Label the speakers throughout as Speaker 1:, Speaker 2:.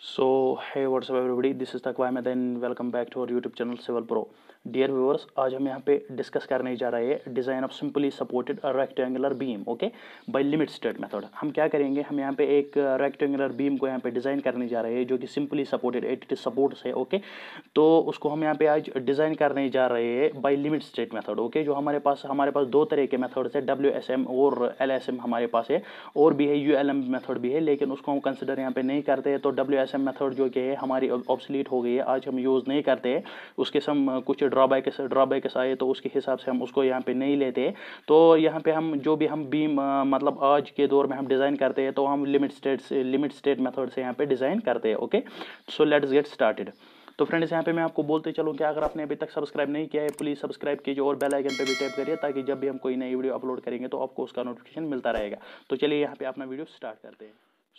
Speaker 1: so hey what's up everybody this is Takwai and welcome back to our youtube channel civil pro dear viewers आज हम यहाँ पे discuss करने जा रहे हैं design of simply supported rectangular beam okay by limit state method हम क्या करेंगे हम यहाँ पे एक रेक्टेंगुलर uh, बीम को यहाँ पे डिज़ाइन करने जा रहे हैं जो कि simply supported at it supports है ओके तो उसको हम यहाँ पे आज डिज़ाइन करने जा रहे हैं by limit state method okay जो हमारे पास हमारे पास दो तरह के मैथड्स है डब्ल्यू और एल हमारे पास है और भी है यू एल भी है लेकिन उसको हम कंसिडर यहाँ पर नहीं करते तो डब्ल्यू एस जो कि है हमारी ऑब्सलीट हो गई है आज हम यूज़ नहीं करते हैं उसके सम कुछ ड्रॉबैक कैसे आए तो उसके हिसाब से हम उसको यहाँ पे नहीं लेते तो यहाँ पे हम जो भी हम बीम मतलब आज के दौर में हम डिज़ाइन करते हैं तो हम limit state limit state method से यहाँ पे डिज़ाइन करते हैं okay so let's get started तो फ्रेंड्स यहाँ पे मैं आपको बोलते चलूँ कि अगर आपने अभी तक सब्सक्राइब नहीं किया है प्लीज़ सब्सक्राइब कीजिए और बेल आइकन पे भी टैप करिए ताकि जब भी हम कोई नई वीडियो अपलोड करेंगे तो आपको उसका नोटिफिकेशन मिलता रहेगा तो चलिए यहाँ पे अपना वीडियो स्टार्ट करते हैं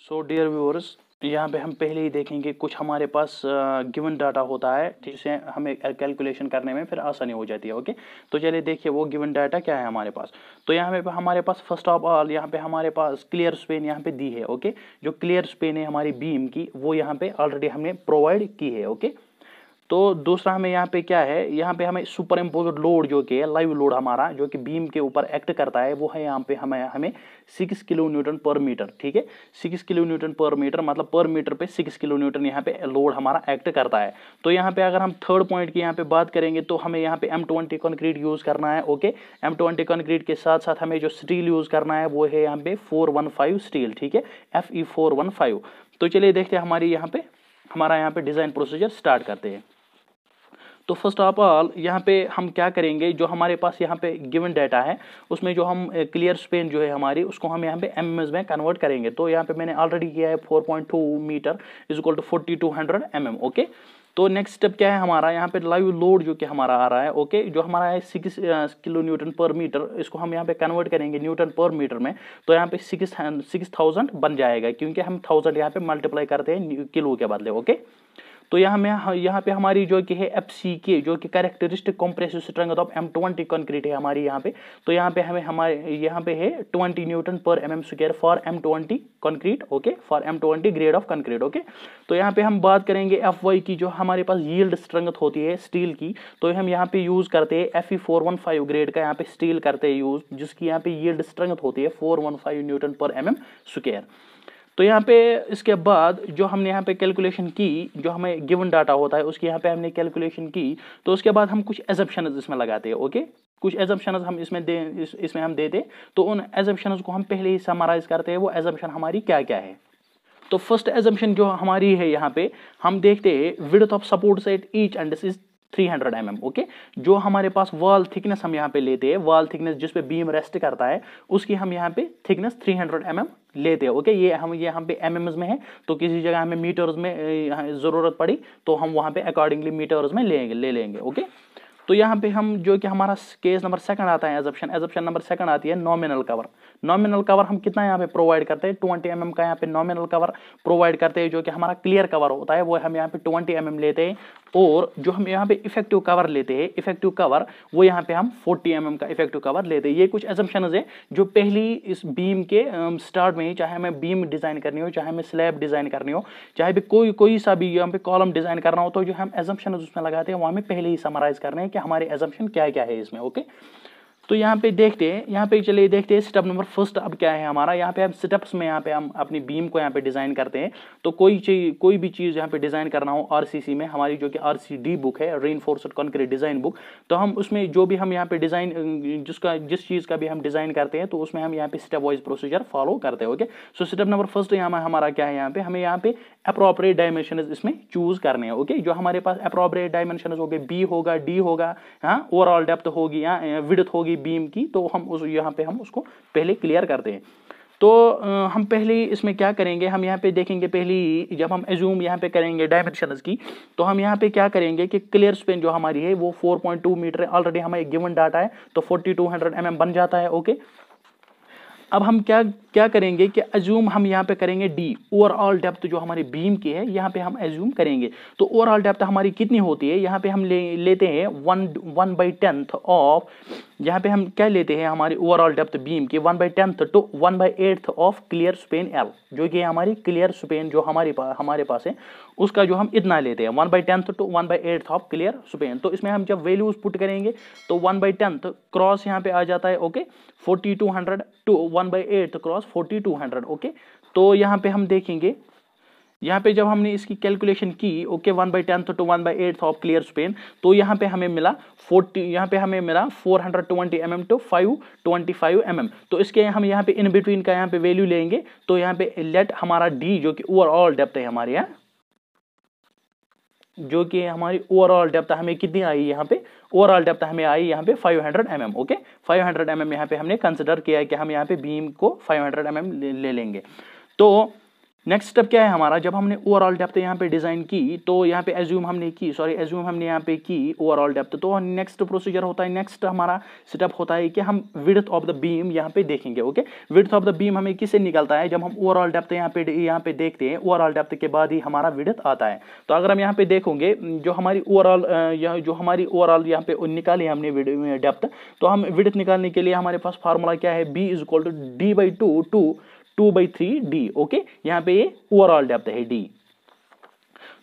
Speaker 1: सो डियर व्यूअर्स तो यहाँ पे हम पहले ही देखेंगे कुछ हमारे पास गिवन डाटा होता है जिससे हमें कैलकुलेशन करने में फिर आसानी हो जाती है ओके तो चलिए देखिए वो गिवन डाटा क्या है हमारे पास तो यहाँ पे हमारे पास फर्स्ट ऑफ ऑल यहाँ पे हमारे पास क्लियर स्पेन यहाँ पे दी है ओके जो क्लियर स्पेन है हमारी बीम की वो यहाँ पे ऑलरेडी हमने प्रोवाइड की है ओके तो दूसरा हमें यहाँ पे क्या है यहाँ पे हमें सुपर इम्पोज लोड जो कि है लाइव लोड हमारा जो कि बीम के ऊपर एक्ट करता है वो है यहाँ पे हमें हमें six kilo newton per meter ठीक है six kilo newton per meter मतलब पर मीटर पे सिक्स किलो न्यूटन यहाँ पे लोड हमारा एक्ट करता है तो यहाँ पे अगर हम थर्ड पॉइंट की यहाँ पे बात करेंगे तो हमें यहाँ पे एम ट्वेंटी कंक्रीट यूज़ करना है ओके एम ट्वेंटी कंक्रीट के साथ साथ हमें जो स्टील यूज़ करना है वो है यहाँ पे फोर वन फाइव स्टील ठीक है F E four one five तो चलिए देखते हैं हमारी यहाँ पे हमारा यहाँ पे डिज़ाइन प्रोसीजर स्टार्ट करते हैं तो फर्स्ट ऑफ ऑल यहाँ पे हम क्या करेंगे जो हमारे पास यहाँ पे गिवन डाटा है उसमें जो हम क्लियर स्पेन जो है हमारी उसको हम यहाँ पे एम में कन्वर्ट करेंगे तो यहाँ पे मैंने ऑलरेडी किया है 4.2 meter is equal to forty two hundred M M okay तो नेक्स्ट स्टेप क्या है हमारा यहाँ पे लाइव लोड जो कि हमारा आ रहा है ओके जो हमारा है six kilo newton per meter इसको हम यहाँ पे कन्वर्ट करेंगे न्यूटन पर मीटर में तो यहाँ पे सिक्स सिक्स थाउजेंड बन जाएगा क्योंकि हम थाउजेंड यहाँ पे मल्टीप्लाई करते हैं किलो के बदले ओके तो यहाँ में यहाँ पे हमारी जो कि है एफ सी के जो कि characteristic compressive strength of M twenty concrete है हमारी यहाँ पे तो यहाँ पे हमें हमारे यहाँ पे है twenty newton per M M square for M twenty concrete okay for M twenty grade of concrete okay तो यहाँ पे हम बात करेंगे एफ वाई की जो हमारे पास यील्ड स्ट्रेंथ होती है स्टील की तो हम यहाँ पे यूज़ करते हैं F E four one five grade का यहाँ पे स्टील करते हैं यूज़ जिसकी यहाँ पे यील्ड स्ट्रेंथ होती है four one five newton per M M square तो यहाँ पे इसके बाद जो हमने यहाँ पे कैलकुलेशन की जो हमें गिवन डाटा होता है उसकी यहाँ पे हमने कैलकुलेशन की तो उसके बाद हम कुछ एजप्शन इसमें लगाते हैं ओके कुछ एजप्शन हम इसमें दे इस, इसमें हम देते तो उन एजप्शन को हम पहले ही समराइज करते हैं वो एजप्शन हमारी क्या क्या है तो फर्स्ट एजम्पन जो हमारी है यहाँ पे हम देखते हैं width of support set each end is 300 M mm, okay जो हमारे पास वॉल थिकनेस हम यहाँ पे लेते हैं वॉल थिकनेस जिस पे बीम रेस्ट करता है उसकी हम यहाँ पे थिकनेस 300 हंड्रेड mm लेते हैं ओके ये हम ये हम पे एम mm में है तो किसी जगह हमें मीटर्स में ज़रूरत पड़ी तो हम वहाँ पे अकॉर्डिंगली मीटर्स में लेंगे ले लेंगे ओके तो यहाँ पे हम जो कि हमारा केस नंबर सेकंड आता है एजप्शन एजप्शन नंबर सेकंड आती है नॉमिनल कवर नॉमिनल कवर हम कितना यहाँ पे प्रोवाइड करते हैं ट्वेंटी एम mm का यहाँ पे नॉमिनल कवर प्रोवाइड करते हैं जो कि हमारा क्लियर कवर होता है वो हम यहाँ पे ट्वेंटी एम mm लेते हैं और जो हम यहाँ पे इफेक्टिव कवर लेते हैं इफेक्टिव कवर वो यहाँ पे हम फोर्टी एम mm का इफेक्टिव कवर लेते हैं ये कुछ एजम्पन है जो पहली इस बीम के स्टार्ट में चाहे हमें बीम डिज़ाइन करनी हो चाहे हमें स्लैब डिज़ाइन करनी हो चाहे भी कोई कोई सा भी यहाँ पे कॉलम डिज़ाइन करना हो तो जो हम एजम्पन उसमें लगाते हैं वो हमें पहले ही समराइज करने हैं कि हमारे एजम्पन क्या क्या है इसमें ओके तो यहाँ पे देखते हैं यहाँ पे चलिए देखते हैं स्टेप नंबर फर्स्ट अब क्या है हमारा यहाँ पे हम स्टेप्स में यहाँ पे हम अपनी बीम को यहाँ पे डिज़ाइन करते हैं तो कोई चीज कोई भी चीज़ यहाँ पे डिज़ाइन करना हो आरसीसी में हमारी जो कि आरसीडी बुक है रेनफोर्सड कॉन्क्रीट डिज़ाइन बुक तो हम उसमें जो भी हम यहाँ पे डिज़ाइन जिसका जिस चीज़ का भी हम डिज़ाइन करते हैं तो उसमें हम यहाँ पे स्टेप वाइज प्रोसीजर फॉलो करते हैं okay so step number first यहाँ हमारा क्या है यहाँ पे हमें यहाँ पे अप्रोप्रिएट डायमेंशन इसमें चूज करने हैं ओके जो हमारे पास अप्रोप्रिएट डायमेंशन हो गए बी होगा डी होगा हाँ ओवरऑल डेप्थ होगी यहाँ विडथ होगी बीम की तो हम उस यहाँ पे हम उसको पहले क्लियर करते हैं तो हम पहले इसमें क्या करेंगे हम यहाँ पे देखेंगे पहली जब हम एज्यूम यहाँ पे करेंगे डायमेंशन की तो हम यहाँ पे क्या करेंगे कि क्लियर स्पेन जो हमारी है वो 4.2 मीटर है ऑलरेडी हमें गिवन डाटा है तो 4200 टू mm बन जाता है ओके अब हम क्या क्या करेंगे कि एज्यूम हम यहाँ पे करेंगे डी ओवरऑल डेप्थ जो हमारी बीम की है यहाँ पे हम एज्यूम करेंगे तो ओवरऑल डेप्थ हमारी कितनी होती है यहाँ पे हम ले लेते हैं one one by tenth of यहाँ पे हम क्या लेते हैं हमारी ओवरऑल डेप्थ बीम की one by tenth to one by eighth of clear span L जो कि हमारी क्लियर स्पेन जो हमारे पास हमारे पास है उसका जो हम इतना लेते हैं one by tenth to one by eighth of clear span तो इसमें हम जब वैल्यूज पुट करेंगे तो वन बाई टेंथ क्रॉस यहाँ पे आ जाता है okay forty two hundred to one by eighth cross forty two hundred okay तो यहाँ पे हम देखेंगे यहाँ पे जब हमने इसकी कैलकुलेशन की okay one by tenth to one by eighth of clear span तो यहाँ पे हमें मिला फोर्टी यहाँ पे हमें मिला four hundred twenty M M to five twenty five M M तो इसके हम यहाँ पे इन बिटवीन का यहाँ पे वैल्यू लेंगे तो यहाँ पे लेट हमारा डी जो कि ओवरऑल डेप्थ है हमारे यहाँ जो कि हमारी ओवरऑल डेप्थ हमें कितनी आई यहाँ पे ओवरऑल डेप्थ हमें आई यहाँ पे 500 hundred mm, M okay 500 hundred mm यहाँ पे हमने कंसिडर किया है कि हम यहाँ पे बीम को 500 हंड्रेड mm ले, ले लेंगे तो नेक्स्ट स्टेप क्या है हमारा जब हमने ओवरऑल डेप्थ यहाँ पे डिज़ाइन की तो यहाँ पे एज्यूम हमने की सॉरी एज्यूम हमने यहाँ पे की ओवरऑल डेप्थ तो नेक्स्ट प्रोसीजर होता है नेक्स्ट हमारा स्टेप होता है कि हम विड्थ ऑफ द बीम यहाँ पे देखेंगे okay width of the beam हमें किसे निकलता है जब हम ओवरऑल डेप्थ यहाँ पे यहाँ पे देखते हैं ओवरऑल डेप्थ के बाद ही हमारा विड्थ आता है तो अगर हम यहाँ पे देखोगे जो हमारी ओवरऑल जो हमारी ओवरऑल यहाँ पे निकाली हमने डेप्थ तो हम विड्थ निकालने के लिए हमारे पास फार्मूला क्या है B is equal to D by two to two by three D okay यहाँ पे ये ओवरऑल डेप्थ है डी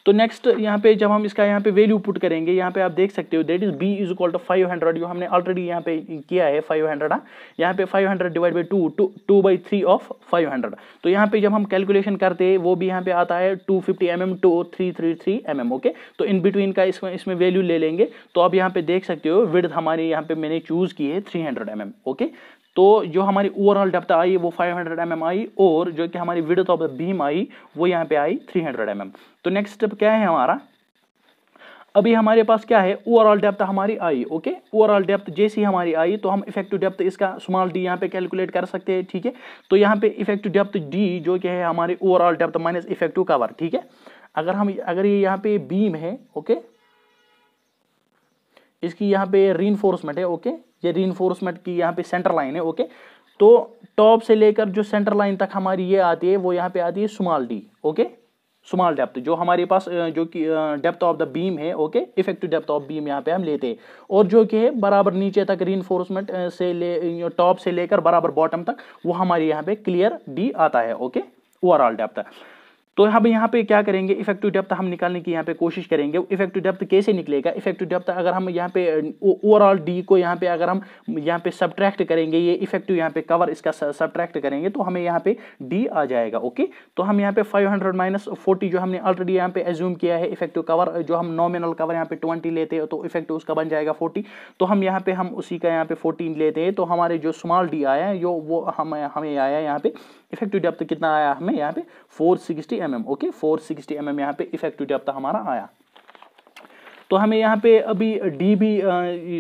Speaker 1: तो नेक्स्ट यहाँ पे जब हम इसका यहाँ पे वैल्यू पुट करेंगे यहाँ पे आप देख सकते हो that is B is equal to five hundred जो हमने ऑलरेडी यहाँ पे किया है फाइव हंड्रेड यहाँ पे five hundred divide by two to two by three of five hundred तो यहाँ पे जब हम कैलकुलेशन करते हैं वो भी यहाँ पे आता है two fifty M M to three three three M M okay तो इन बिटवीन का इसमें इसमें वैल्यू ले लेंगे तो आप यहाँ पे देख सकते हो विड्थ हमारे यहाँ पे मैंने चूज की है three hundred M M okay तो जो हमारी ओवरऑल डेप्थ आई वो 500 हंड्रेड mm आई और जो कि हमारी विडथ ऑफ द बीम आई वो यहाँ पे आई 300 हंड्रेड mm तो नेक्स्ट स्टेप क्या है हमारा अभी हमारे पास क्या है ओवरऑल डेप्थ हमारी आई ओके ओवरऑल डेप्थ जैसी हमारी आई तो हम इफेक्टिव डेप्थ इसका स्मॉल डी यहाँ पे कैलकुलेट कर सकते हैं ठीक है तो यहाँ पे इफेक्टिव डेप्थ डी जो कि है हमारी overall depth minus effective cover ठीक है अगर हम अगर ये यहाँ पे बीम है ओके इसकी यहाँ पे री है ओके ये री की यहाँ पे सेंटर लाइन है ओके तो टॉप से लेकर जो सेंटर लाइन तक हमारी ये आती है वो यहाँ पे आती है small D okay small depth जो हमारे पास जो कि डेप्थ ऑफ द बीम है okay effective depth of beam यहाँ पे हम लेते हैं और जो कि है बराबर नीचे तक री से ले टॉप से लेकर बराबर बॉटम तक वो हमारे यहाँ पे क्लियर डी आता है ओके ओवरऑल डेप्थ तो हम यहाँ पे क्या करेंगे इफेक्टिव डेप्थ हम निकालने की यहाँ पे कोशिश करेंगे इफेक्टिव डेप्थ कैसे निकलेगा इफेक्टिव डेप्थ अगर हम यहाँ पे ओवरऑल डी को यहाँ पे अगर हम यहाँ पे सब्ट्रैक्ट करेंगे ये इफेक्टिव यहाँ पे कवर इसका सब्ट्रैक्ट करेंगे तो हमें यहाँ पे डी आ जाएगा ओके तो हम यहाँ पे फाइव हंड्रेड माइनस फोर्टी जो हमने ऑलरेडी यहाँ पे एज्यूम किया है इफेक्टिव कवर जो हम नॉमिनल कवर यहाँ पे ट्वेंटी लेते हैं तो इफेक्टिव उसका बन जाएगा फोर्टी तो हम यहाँ पे हम उसी का यहाँ पे फोर्टीन लेते हैं तो हमारे जो स्मॉल डी आया है जो वो हम हमें आया यहाँ पे इफेक्टिव डेप्थ कितना आया हमें यहाँ पे four sixty M M okay four sixty M M यहाँ पे इफेक्टिव डेप्थ हमारा आया तो हमें यहाँ पे अभी D B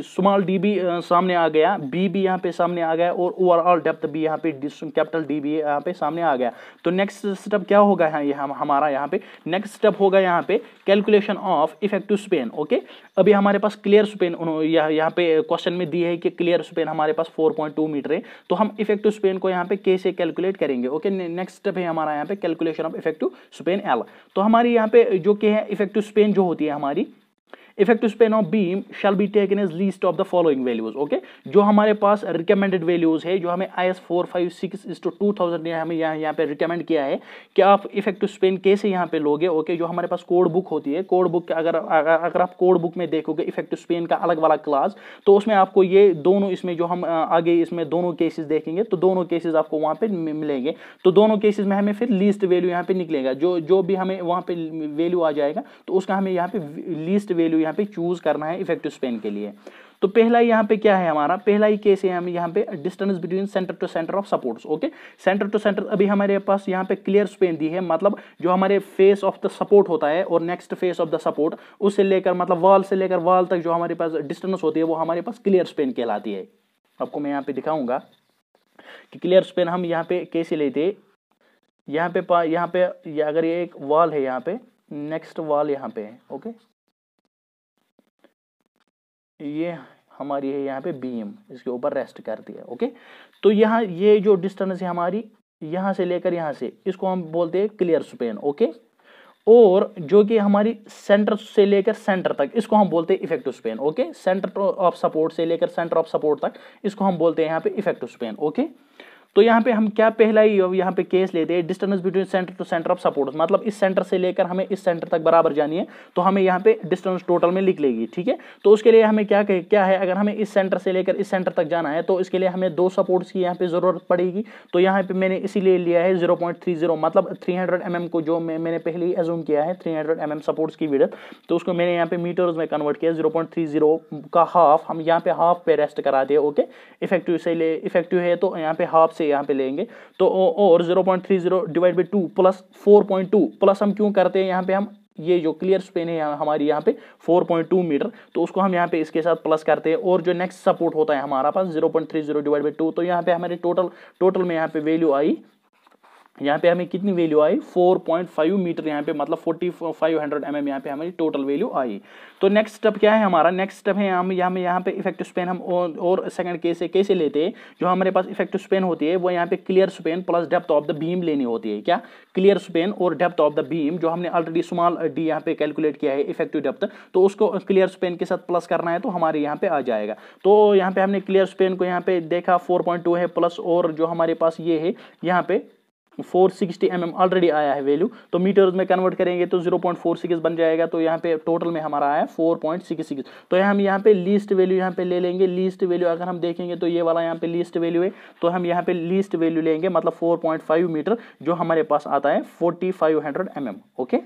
Speaker 1: small D B सामने आ गया बी भी यहाँ पे सामने आ गया और ओवरऑल डेप्थ भी यहाँ पे कैपिटल डी बी यहाँ पे सामने आ गया तो नेक्स्ट स्टेप क्या होगा यहाँ हम, हमारा यहाँ पे नेक्स्ट स्टेप होगा यहाँ पे calculation of effective span okay अभी हमारे पास क्लियर स्पेन यहाँ पे क्वेश्चन में दी है कि क्लियर स्पेन हमारे पास 4.2 मीटर है तो हम इफेक्टिव स्पेन को यहाँ पे के से कैलकुलेट करेंगे ओके नेक्स्ट स्टेप है हमारा यहाँ पे calculation of effective span L तो हमारी यहाँ पे जो के है इफेक्टिव स्पेन जो होती है हमारी effective span of beam shall be taken as least of the following values okay जो हमारे पास रिकमेंडेड वैल्यूज है जो हमें I S four five six is two two thousand ने हमें यहाँ यहाँ पे रिकमेंड किया है कि आप इफेक्टिव स्पेन कैसे यहाँ पे लोगे ओके जो हमारे पास कोड बुक होती है कोड बुक अगर अगर आप कोड बुक में देखोगे इफेक्टिव स्पेन का अलग वाला क्लास तो उसमें आपको ये दोनों इसमें जो हम आगे इसमें दोनों केसेस देखेंगे तो दोनों केसेज आपको वहाँ पर मिलेंगे तो दोनों केसेज में हमें फिर लीस्ट वैल्यू यहाँ पे निकलेगा जो जो भी हमें वहाँ पर वैल्यू आ जाएगा तो उसका हमें यहाँ पे लीस्ट वैल्यू यहाँ पे चूज करना है इफेक्टिव स्पेन के लिए तो पहला यहाँ पे क्या है हमारा पहला ही केस है हम यहाँ पे distance between centre to centre of supports okay centre to centre अभी हमारे पास यहाँ पे क्लियर स्पेन दी है मतलब जो हमारे फेस ऑफ द सपोर्ट होता है और next face of the support उससे लेकर मतलब वॉल से लेकर वॉल तक जो हमारे पास डिस्टेंस होती है वो हमारे पास क्लियर स्पेन कहलाती है आपको मैं यहाँ पे दिखाऊंगा कि क्लियर स्पेन हम यहाँ पे कैसे लेते यहाँ पे यहाँ पे अगर ये एक वॉल है यहाँ पे नेक्स्ट वॉल यहाँ पे है ओके ये हमारी है यहाँ पे बीम इसके ऊपर रेस्ट करती है ओके तो यहाँ ये जो डिस्टेंस है हमारी यहाँ से लेकर यहाँ से इसको हम बोलते हैं क्लियर स्पेन ओके और जो कि हमारी सेंटर से लेकर सेंटर तक इसको हम बोलते हैं effective span okay centre of support से लेकर सेंटर ऑफ सपोर्ट तक इसको हम बोलते हैं यहाँ पे इफेक्टिव स्पेन ओके तो यहाँ पे हम क्या पहला ही यहाँ पे केस लेते हैं distance between centre to centre of support मतलब इस सेंटर से लेकर हमें इस सेंटर तक बराबर जानी है तो हमें यहाँ पे डिस्टेंस टोटल में लिख लेगी ठीक है तो उसके लिए हमें क्या क्या है अगर हमें इस सेंटर से लेकर इस सेंटर तक जाना है तो इसके लिए हमें दो सपोर्ट्स की यहाँ पे ज़रूरत पड़ेगी तो यहाँ पे मैंने इसीलिए लिया है जीरो पॉइंट थ्री जीरो मतलब थ्री हंड्रेड एम एम को जो मैं मैंने पहले ही एज्यूम किया है three hundred M M supports की विडत तो उसको मैंने यहाँ पे मीटर्स में कन्वर्ट किया जीरो पॉइंट थ्री जीरो का हाफ हम यहाँ पे हाफ पे रेस्ट कराते हैं ओके इफेक्टिव से ले इफेक्टिव है तो यहाँ पे हाफ से यहाँ पे लेंगे तो और zero point three zero divide by two plus four point two plus हम क्यों करते हैं यहाँ पे हम ये जो क्लियर स्पेन है हमारी यहाँ पे 4.2 मीटर तो उसको हम यहाँ पे इसके साथ प्लस करते हैं और जो नेक्स्ट सपोर्ट होता है हमारा पास 0.30 डिवाइड बाई टू तो यहाँ पे हमारे टोटल टोटल में यहाँ पे वैल्यू आई यहाँ पे हमें कितनी वैल्यू आई 4.5 मीटर यहाँ पे मतलब 4500 हंड्रेड एम एम यहाँ पे हमारी टोटल वैल्यू आई तो नेक्स्ट स्टेप क्या है हमारा नेक्स्ट स्टेप है हम यहाँ यहाँ पे इफेक्टिव स्पेन हम और, सेकंड केस से कैसे लेते हैं जो हमारे पास इफेक्टिव स्पेन होती है वो यहाँ पे clear span plus depth of the beam लेनी होती है क्या क्लियर स्पेन और डेप्थ ऑफ द बीम जो हमने ऑलरेडी स्मॉल डी यहाँ पे कैलकुलेट किया है इफेक्टिव डेप्थ तो उसको क्लियर स्पेन के साथ प्लस करना है तो हमारे यहाँ पे आ जाएगा तो यहाँ पे हमने क्लियर स्पेन को यहाँ पे देखा फोर है प्लस और जो हमारे पास ये है यहाँ पे 460 mm ऑलरेडी आया है वैल्यू तो मीटर्स में कन्वर्ट करेंगे तो 0.46 बन जाएगा तो यहाँ पे टोटल में हमारा आया 4.66 तो हम यहाँ पे लीस्ट वैल्यू यहाँ पे ले लेंगे लीस्ट वैल्यू अगर हम देखेंगे तो ये वाला यहाँ पे लीस्ट वैल्यू है तो हम यहाँ पे लीस्ट वैल्यू लेंगे मतलब 4.5 मीटर जो हमारे पास आता है फोर्टी फाइव mm, ओके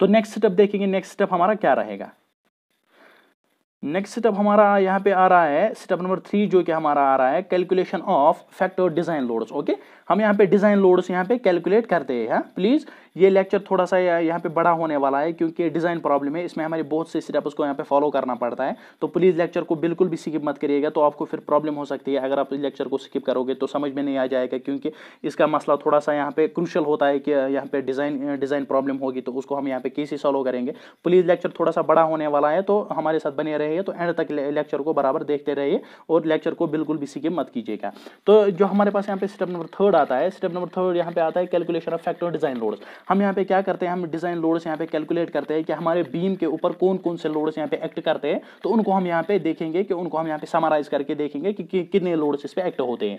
Speaker 1: तो नेक्स्ट स्टेप देखेंगे नेक्स्ट स्टेप हमारा क्या रहेगा नेक्स्ट स्टेप हमारा यहाँ पे आ रहा है स्टेप नंबर थ्री जो कि हमारा आ रहा है calculation of factor design loads okay हम यहाँ पे डिजाइन लोड्स यहाँ पे कैलकुलेट करते हैं प्लीज हाँ? ये लेक्चर थोड़ा सा यहाँ पे बड़ा होने वाला है क्योंकि डिज़ाइन प्रॉब्लम है इसमें हमारे बहुत से स्टेप्स को यहाँ पे फॉलो करना पड़ता है तो प्लीज़ लेक्चर को बिल्कुल भी स्किप मत करिएगा तो आपको फिर प्रॉब्लम हो सकती है अगर आप इस लेक्चर को स्किप करोगे तो समझ में नहीं आ जाएगा क्योंकि इसका मसला थोड़ा सा यहाँ पे क्रूशल होता है कि यहाँ पे डिज़ाइन डिज़ाइन प्रॉब्लम होगी तो उसको हम यहाँ पे कैसे सॉल्व करेंगे प्लीज़ लेक्चर थोड़ा सा बड़ा होने वाला है तो हमारे साथ बने रहिए तो एंड तक लेक्चर को बराबर देखते रहिए और लेक्चर को बिल्कुल भी स्किप मत कीजिएगा तो जो हमारे पास यहाँ पे स्टेप नंबर थर्ड आता है स्टेप नंबर थर्ड यहाँ पे आता है calculation of factor design loads हम यहाँ पे क्या करते हैं हम डिज़ाइन लोड्स यहाँ पे कैलकुलेट करते हैं कि हमारे बीम के ऊपर कौन कौन से लोड्स यहाँ पे एक्ट करते हैं तो उनको हम यहाँ पे देखेंगे कि उनको हम यहाँ पे समराइज करके देखेंगे कि कितने लोड्स इस पर एक्ट होते हैं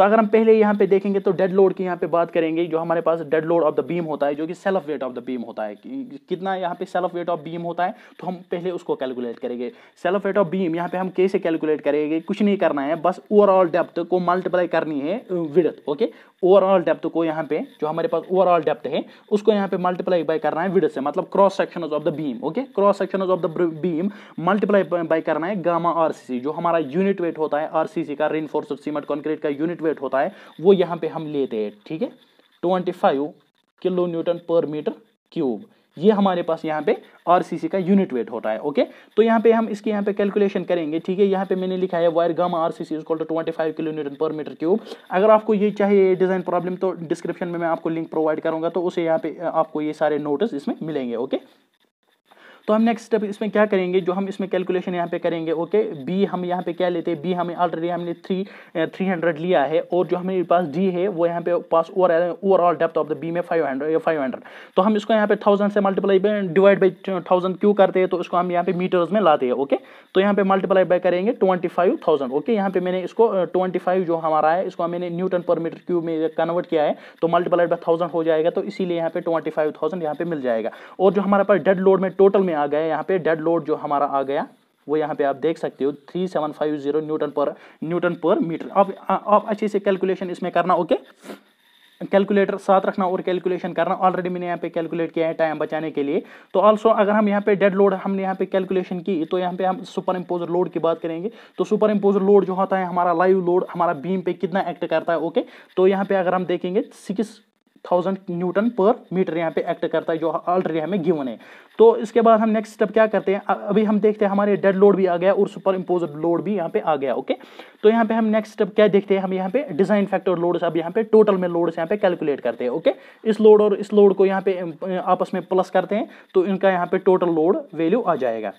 Speaker 1: तो अगर हम पहले यहाँ पे देखेंगे तो डेड लोड की यहाँ पे बात करेंगे जो हमारे पास dead load of the beam होता है जो कि self weight of the beam होता है कितना यहाँ पे सेल्फ वेट ऑफ बीम होता है तो हम पहले उसको कैलकुलेट करेंगे सेल्फ वेट ऑफ बीम यहाँ पे हम कैसे कैलकुलेट करेंगे कुछ नहीं करना है बस ओवरऑल डेप्थ को मल्टीप्लाई करनी है विडत ओके ओवरऑल डेप्थ को यहाँ पे जो हमारे पास ओवरऑल डेप्थ है उसको यहाँ पे मल्टीप्लाई बाई करना है विडत से मतलब cross section of the beam okay cross section of the beam multiply by करना है गामा आर जो हमारा यूनिट वेट होता है आर का रेनफोर्स सीमेंट कॉन्क्रीट का यूनिट वेट वेट होता है वो यहाँ पे हम लेते हैं ठीक है twenty five kilo newton per metre cube ये हमारे पास यहाँ पे आरसीसी का यूनिट वेट होता है ओके तो यहाँ पे हम इसके यहाँ पे कैलकुलेशन करेंगे ठीक है यहाँ पे मैंने लिखा है where gamma RCC is to twenty five kilo newton per metre cube अगर आपको ये चाहिए डिजाइन प्रॉब्लम तो डिस्क्रिप्शन में मैं आपको लिंक प्रोवाइड करूंगा तो उसे यहाँ पे आपको ये सारे नोटिस इसमें मिलेंगे ओके तो हम नेक्स्ट स्टेप इसमें क्या करेंगे जो हम इसमें कैलकुलेशन यहाँ पे करेंगे ओके बी हम यहाँ पे क्या लेते हैं बी हमें ऑलरेडी हमने थ्री थ्री हंड्रेड लिया है और जो हमारे पास डी है वो यहाँ पे पास over overall depth of the B में फाइव हंड्रेड फाइव हंड्रेड तो हम इसको यहाँ पे थाउजेंड से मल्टीप्लाई डिवाइड बाई थाउजेंड क्यों करते हैं तो इसको हम यहाँ पे मीटर्स में लाते हैं ओके तो यहाँ पे मल्टीप्लाई बाई करेंगे ट्वेंटी फाइव थाउजेंड ओके यहाँ पे मैंने इसको ट्वेंटी eh, फाइव जो हमारा है इसको मैंने न्यूटन पर मीटर क्यूब में कन्वर्ट किया है तो मल्टीप्लाई बाई थाउजेंड हो जाएगा तो इसीलिए यहाँ पे ट्वेंटी फाइव थाउजेंड यहाँ पे मिल जाएगा और जो हमारे पास डेड लोड में टोटल में आ गया यहाँ पे डेड लोड जो हमारा आ गया वो यहाँ पे आप देख सकते हो three seven five zero newton per newton per metre अब आप अच्छे से कैलकुलेशन इसमें करना ओके कैलकुलेटर साथ रखना और कैलकुलेशन करना ऑलरेडी मैंने यहाँ पे कैलकुलेट किया है टाइम बचाने के लिए तो ऑल्सो अगर हम यहाँ पे डेड लोड हमने यहाँ पे कैलकुलेशन की तो यहाँ पे हम सुपर इम्पोजर लोड की बात करेंगे तो सुपर इम्पोजर लोड जो होता है हमारा लाइव लोड हमारा बीम पे कितना एक्ट करता है ओके तो यहाँ पे अगर हम देखेंगे six thousand newton per metre यहाँ पे एक्ट करता है जो ऑलरेडी हमें गिवन है तो इसके बाद हम नेक्स्ट स्टेप क्या करते हैं अभी हम देखते हैं हमारे डेड लोड भी आ गया और सुपर इम्पोज लोड भी यहाँ पे आ गया ओके तो यहाँ पे हम नेक्स्ट स्टेप क्या देखते हैं हम यहाँ पे डिजाइन फैक्टर लोड्स अब यहाँ पे टोटल में लोड यहाँ पे कैलकुलेट करते हैं ओके इस लोड और इस लोड को यहाँ पे आपस में प्लस करते हैं तो इनका यहाँ पे टोटल लोड वैल्यू आ जाएगा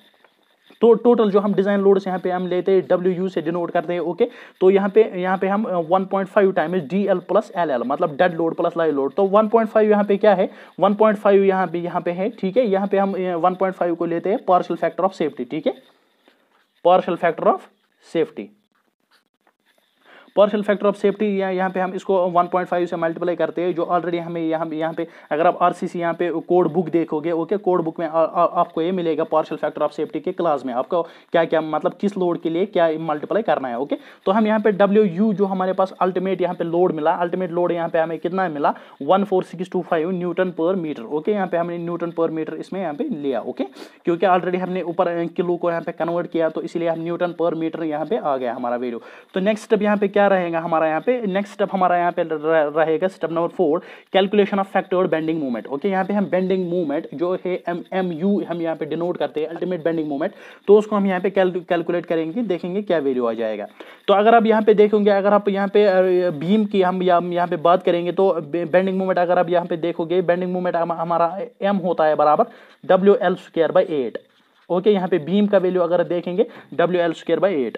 Speaker 1: तो टोटल जो हम डिजाइन लोड्स यहाँ पे हम लेते हैं डब्ल्यू यू से डिनोट करते हैं ओके तो यहाँ पे यहाँ पे हम 1.5 point five time D L plus L L मतलब dead load plus live load तो 1.5 पॉइंट फाइव यहाँ पे क्या है 1.5 पॉइंट फाइव यहाँ पे यहाँ पे है ठीक है यहाँ पे हम 1.5 uh, को लेते हैं पार्शल फैक्टर ऑफ सेफ्टी ठीक है partial factor of safety partial factor of safety या यहाँ पे हम इसको 1.5 से मल्टीप्लाई करते हैं जो ऑलरेडी हमें यहाँ यहाँ पे अगर आप आर सी सी यहाँ पे कोड बुक देखोगे ओके कोड बुक में आ, आ, आपको ये मिलेगा पार्शल फैक्टर ऑफ सेफ्टी के क्लास में आपको क्या क्या मतलब किस लोड के लिए क्या मल्टीप्लाई करना है ओके तो हम यहाँ पे डब्ल्यू यू जो हमारे पास अल्टीमेट यहाँ पे लोड मिला अल्टीमेट लोड यहाँ पे हमें कितना मिला one newton per metre okay यहाँ पे हमने न्यूटन पर मीटर इसमें यहाँ पे लिया ओके क्योंकि ऑलरेडी हमने ऊपर किलो को यहाँ पे कन्वर्ट किया तो इसलिए हम न्यूटन पर मीटर यहाँ पे आ गया हमारा वीडियो तो नेक्स्ट स्टेप यहाँ पे क्या क्या रहेगा हमारा यहाँ पे नेक्स्ट स्टेप हमारा यहाँ पे रहेगा step number four calculation of factor और बेंडिंग मूवमेंट ओके यहाँ पे हम बेंडिंग मूवमेंट जो है एम एम यू हम यहाँ पे डिनोट करते हैं अल्टीमेट बेंडिंग मूवमेंट तो उसको हम यहाँ पे कैलकुलेट करेंगे देखेंगे क्या वैल्यू आ जाएगा तो अगर आप यहाँ पे देखोगे अगर आप यहाँ पे भीम की हम यहाँ पे बात करेंगे तो बेंडिंग मूवमेंट अगर आप यहाँ पे देखोगे बेंडिंग मूवमेंट हमारा एम होता है बराबर W L square by eight okay यहाँ पे बीम का वैल्यू अगर देखेंगे W L square by eight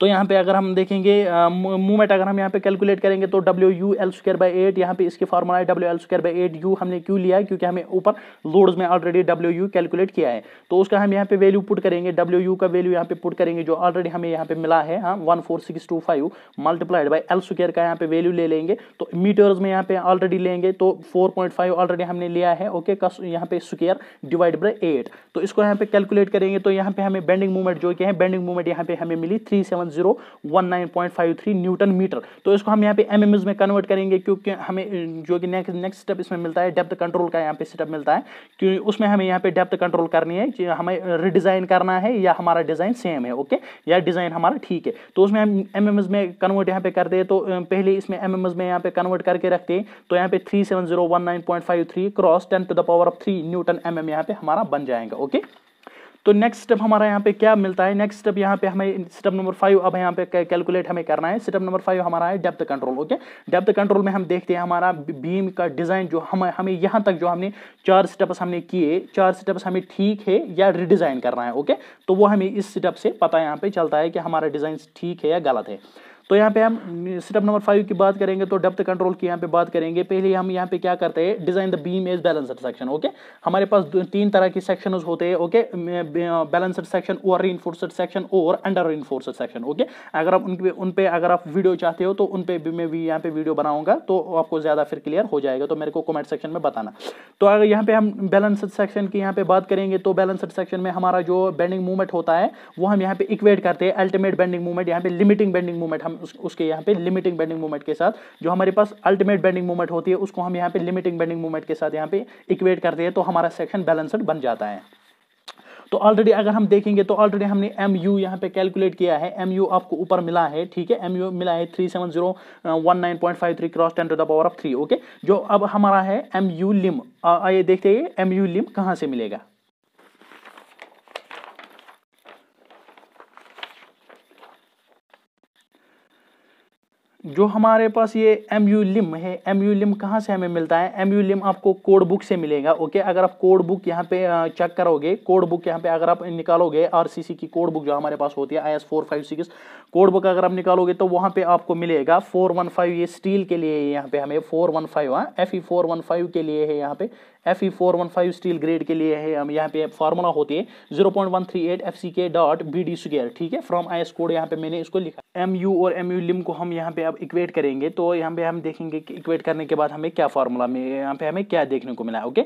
Speaker 1: तो यहाँ पे अगर हम देखेंगे मूवमेंट अगर हम यहाँ पे कैलकुलेट करेंगे तो W U L square by eight यहाँ पे इसके फॉर्मूला है W L square by eight U हमने क्यों लिया है क्योंकि हमें ऊपर लोड्स में ऑलरेडी डब्ल्यू यू कैलकुलेट किया है तो उसका हम यहाँ पे वैल्यू पुट करेंगे डब्ल्यू यू का वैल्यू यहाँ पे पुट करेंगे जो ऑलरेडी हमें यहाँ पे मिला है हाँ one four six two five multiplied by L square का यहाँ पे वैल्यू ले लेंगे तो मीटर्स में यहाँ पे ऑलरेडी लेंगे तो फोर पॉइंट फाइव ऑलरेडी हमने लिया है ओके का यहाँ पे स्क्र डिवाइड बाई एट तो इसको यहाँ पे कैलकुलेट करेंगे तो यहाँ पे हमें बेंडिंग मूवमेंट जो कि है बेंडिंग मूवमेंट यहाँ पे हमें मिली थ्री सेवन 1.019.53 न्यूटन मीटर तो इसको हम यहाँ पे एम में कन्वर्ट करेंगे क्योंकि हमें जो कि नेक्स्ट नेक्स्ट स्टेप इसमें मिलता है डेप्थ कंट्रोल का यहाँ पे स्टेप मिलता है क्योंकि उसमें हमें यहाँ पे डेप्थ कंट्रोल करनी है हमें रिडिजाइन करना है या हमारा डिजाइन सेम है ओके या डिजाइन हमारा ठीक है तो उसमें हम एम में कन्वर्ट यहाँ पे कर दे तो पहले इसमें एम में यहाँ पे कन्वर्ट करके रखते हैं तो यहाँ पे three cross ten to the power of three newton M यहाँ पे हमारा बन जाएगा ओके okay? तो नेक्स्ट स्टेप हमारा यहाँ पे क्या मिलता है नेक्स्ट स्टेप यहाँ पे हमें स्टेप नंबर फाइव अब यहाँ पे कैलकुलेट हमें करना है स्टेप नंबर फाइव हमारा है depth control okay depth control में हम देखते हैं हमारा बीम का डिज़ाइन जो हम हमें यहाँ तक जो हमने चार स्टेप्स हमने किए चार स्टेप्स हमें ठीक है या रिडिज़ाइन करना है ओके तो वो हमें इस स्टेप से पता यहाँ पे चलता है कि हमारा डिज़ाइन ठीक है या गलत है तो यहाँ पे हम स्टेप नंबर फाइव की बात करेंगे तो डेप्थ कंट्रोल की यहाँ पे बात करेंगे पहले हम यहाँ पे क्या करते हैं design the beam as balanced section okay हमारे पास तीन तरह के सेक्शन होते हैं ओके बैलेंसड सेक्शन और री सेक्शन और अंडर री सेक्शन ओके अगर आप उनके उन पर अगर आप वीडियो चाहते हो तो उन पर भी मैं भी यहाँ पे वीडियो बनाऊंगा तो आपको ज़्यादा फिर क्लियर हो जाएगा तो मेरे को कॉमेंट सेक्शन में बताना तो अगर यहाँ पे हम बैलेंसड सेक्शन की यहाँ पे बात करेंगे तो बैलेंसड सेक्शन में हमारा जो बेंडिंग मूवमेंट होता है वो हम यहाँ पे इक्वेट करते हैं अल्टीमेट बेंडिंग मूवमेंट यहाँ पे लिमिटिंग बेंडिंग मूवमेंट हम हम उस, उसके यहाँ पे लिमिटिंग बेंडिंग मोमेंट के साथ जो हमारे पास अल्टीमेट बेंडिंग मोमेंट होती है उसको हम यहाँ पे लिमिटिंग बेंडिंग मोमेंट के साथ यहाँ पे इक्वेट करते हैं तो हमारा सेक्शन बैलेंसड बन जाता है तो ऑलरेडी अगर हम देखेंगे तो ऑलरेडी हमने एम यू यहाँ पे कैलकुलेट किया है एम यू आपको ऊपर मिला है ठीक है एम यू मिला है three seven zero one nine point five three cross ten to the power of three okay जो अब हमारा है एम यू लिम आइए देखते हैं एम यू लिम कहाँ से मिलेगा जो हमारे पास ये एम यू लिम है एम यू लिम कहाँ से हमें मिलता है एम यू लिम आपको कोड बुक से मिलेगा ओके अगर आप कोड बुक यहाँ पे चेक करोगे कोड बुक यहाँ पे अगर आप निकालोगे आरसीसी की कोड बुक जो हमारे पास होती है I S four five six code book अगर आप निकालोगे तो वहाँ पे आपको मिलेगा फोर वन फाइव ये स्टील के लिए यहाँ पे हमें four one five F E four one five के लिए है यहाँ पे F E four one five steel grade के लिए है हम यहाँ पे फार्मूला होती है zero point one three eight F C K dot B D square ठीक है फ्रॉम आई एस कोड यहाँ पे मैंने इसको लिखा एम यू और एम यू लिम को हम यहाँ पे अब इक्वेट करेंगे तो यहाँ पे हम देखेंगे कि इक्वेट करने के बाद हमें क्या फार्मूला में यहाँ पे हमें क्या देखने को मिला okay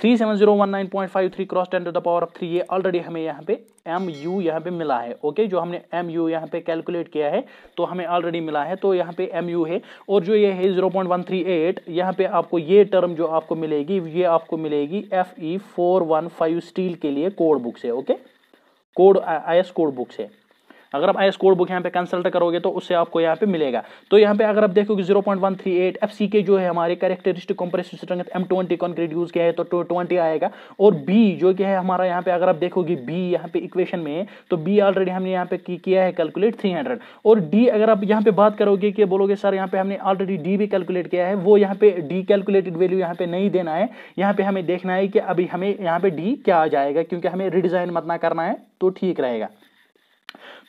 Speaker 1: three seven zero one nine point five three cross ten to the power of three ये ऑलरेडी हमें यहाँ पे एम यू यहाँ पे मिला है ओके जो हमने एम यू यहाँ पे कैलकुलेट किया है तो हमें ऑलरेडी मिला है तो यहाँ पे एम यू है और जो ये है zero point one three eight यहाँ पे आपको ये टर्म जो आपको मिलेगी ये आपको मिलेगी F E four one five steel के लिए कोड बुक से okay code I S code book से अगर आप आई कोड बुक यहाँ पे कंसल्ट करोगे तो उससे आपको यहाँ पे मिलेगा तो यहाँ पे अगर आप देखोगे zero point one three eight F C K जो है हमारे characteristic compressive strength M twenty concrete use किया है तो ट्वेंटी आएगा और बी जो कि है हमारा यहाँ पे अगर आप देखोगे बी यहाँ पे इक्वेशन में तो बी ऑलरेडी हमने यहाँ पे किया है कैलकुलेट थ्री हंड्रेड और डी अगर आप यहाँ पे बात करोगे कि बोलोगे सर यहाँ पे हमने ऑलरेडी डी भी कैलकुलेट किया है वो यहाँ पे डी कैलकुलेटेड वैल्यू यहाँ पे नहीं देना है यहाँ पे हमें देखना है कि अभी हमें यहाँ पे डी क्या आ जाएगा क्योंकि हमें रिडिजाइन मत ना करना है तो ठीक रहेगा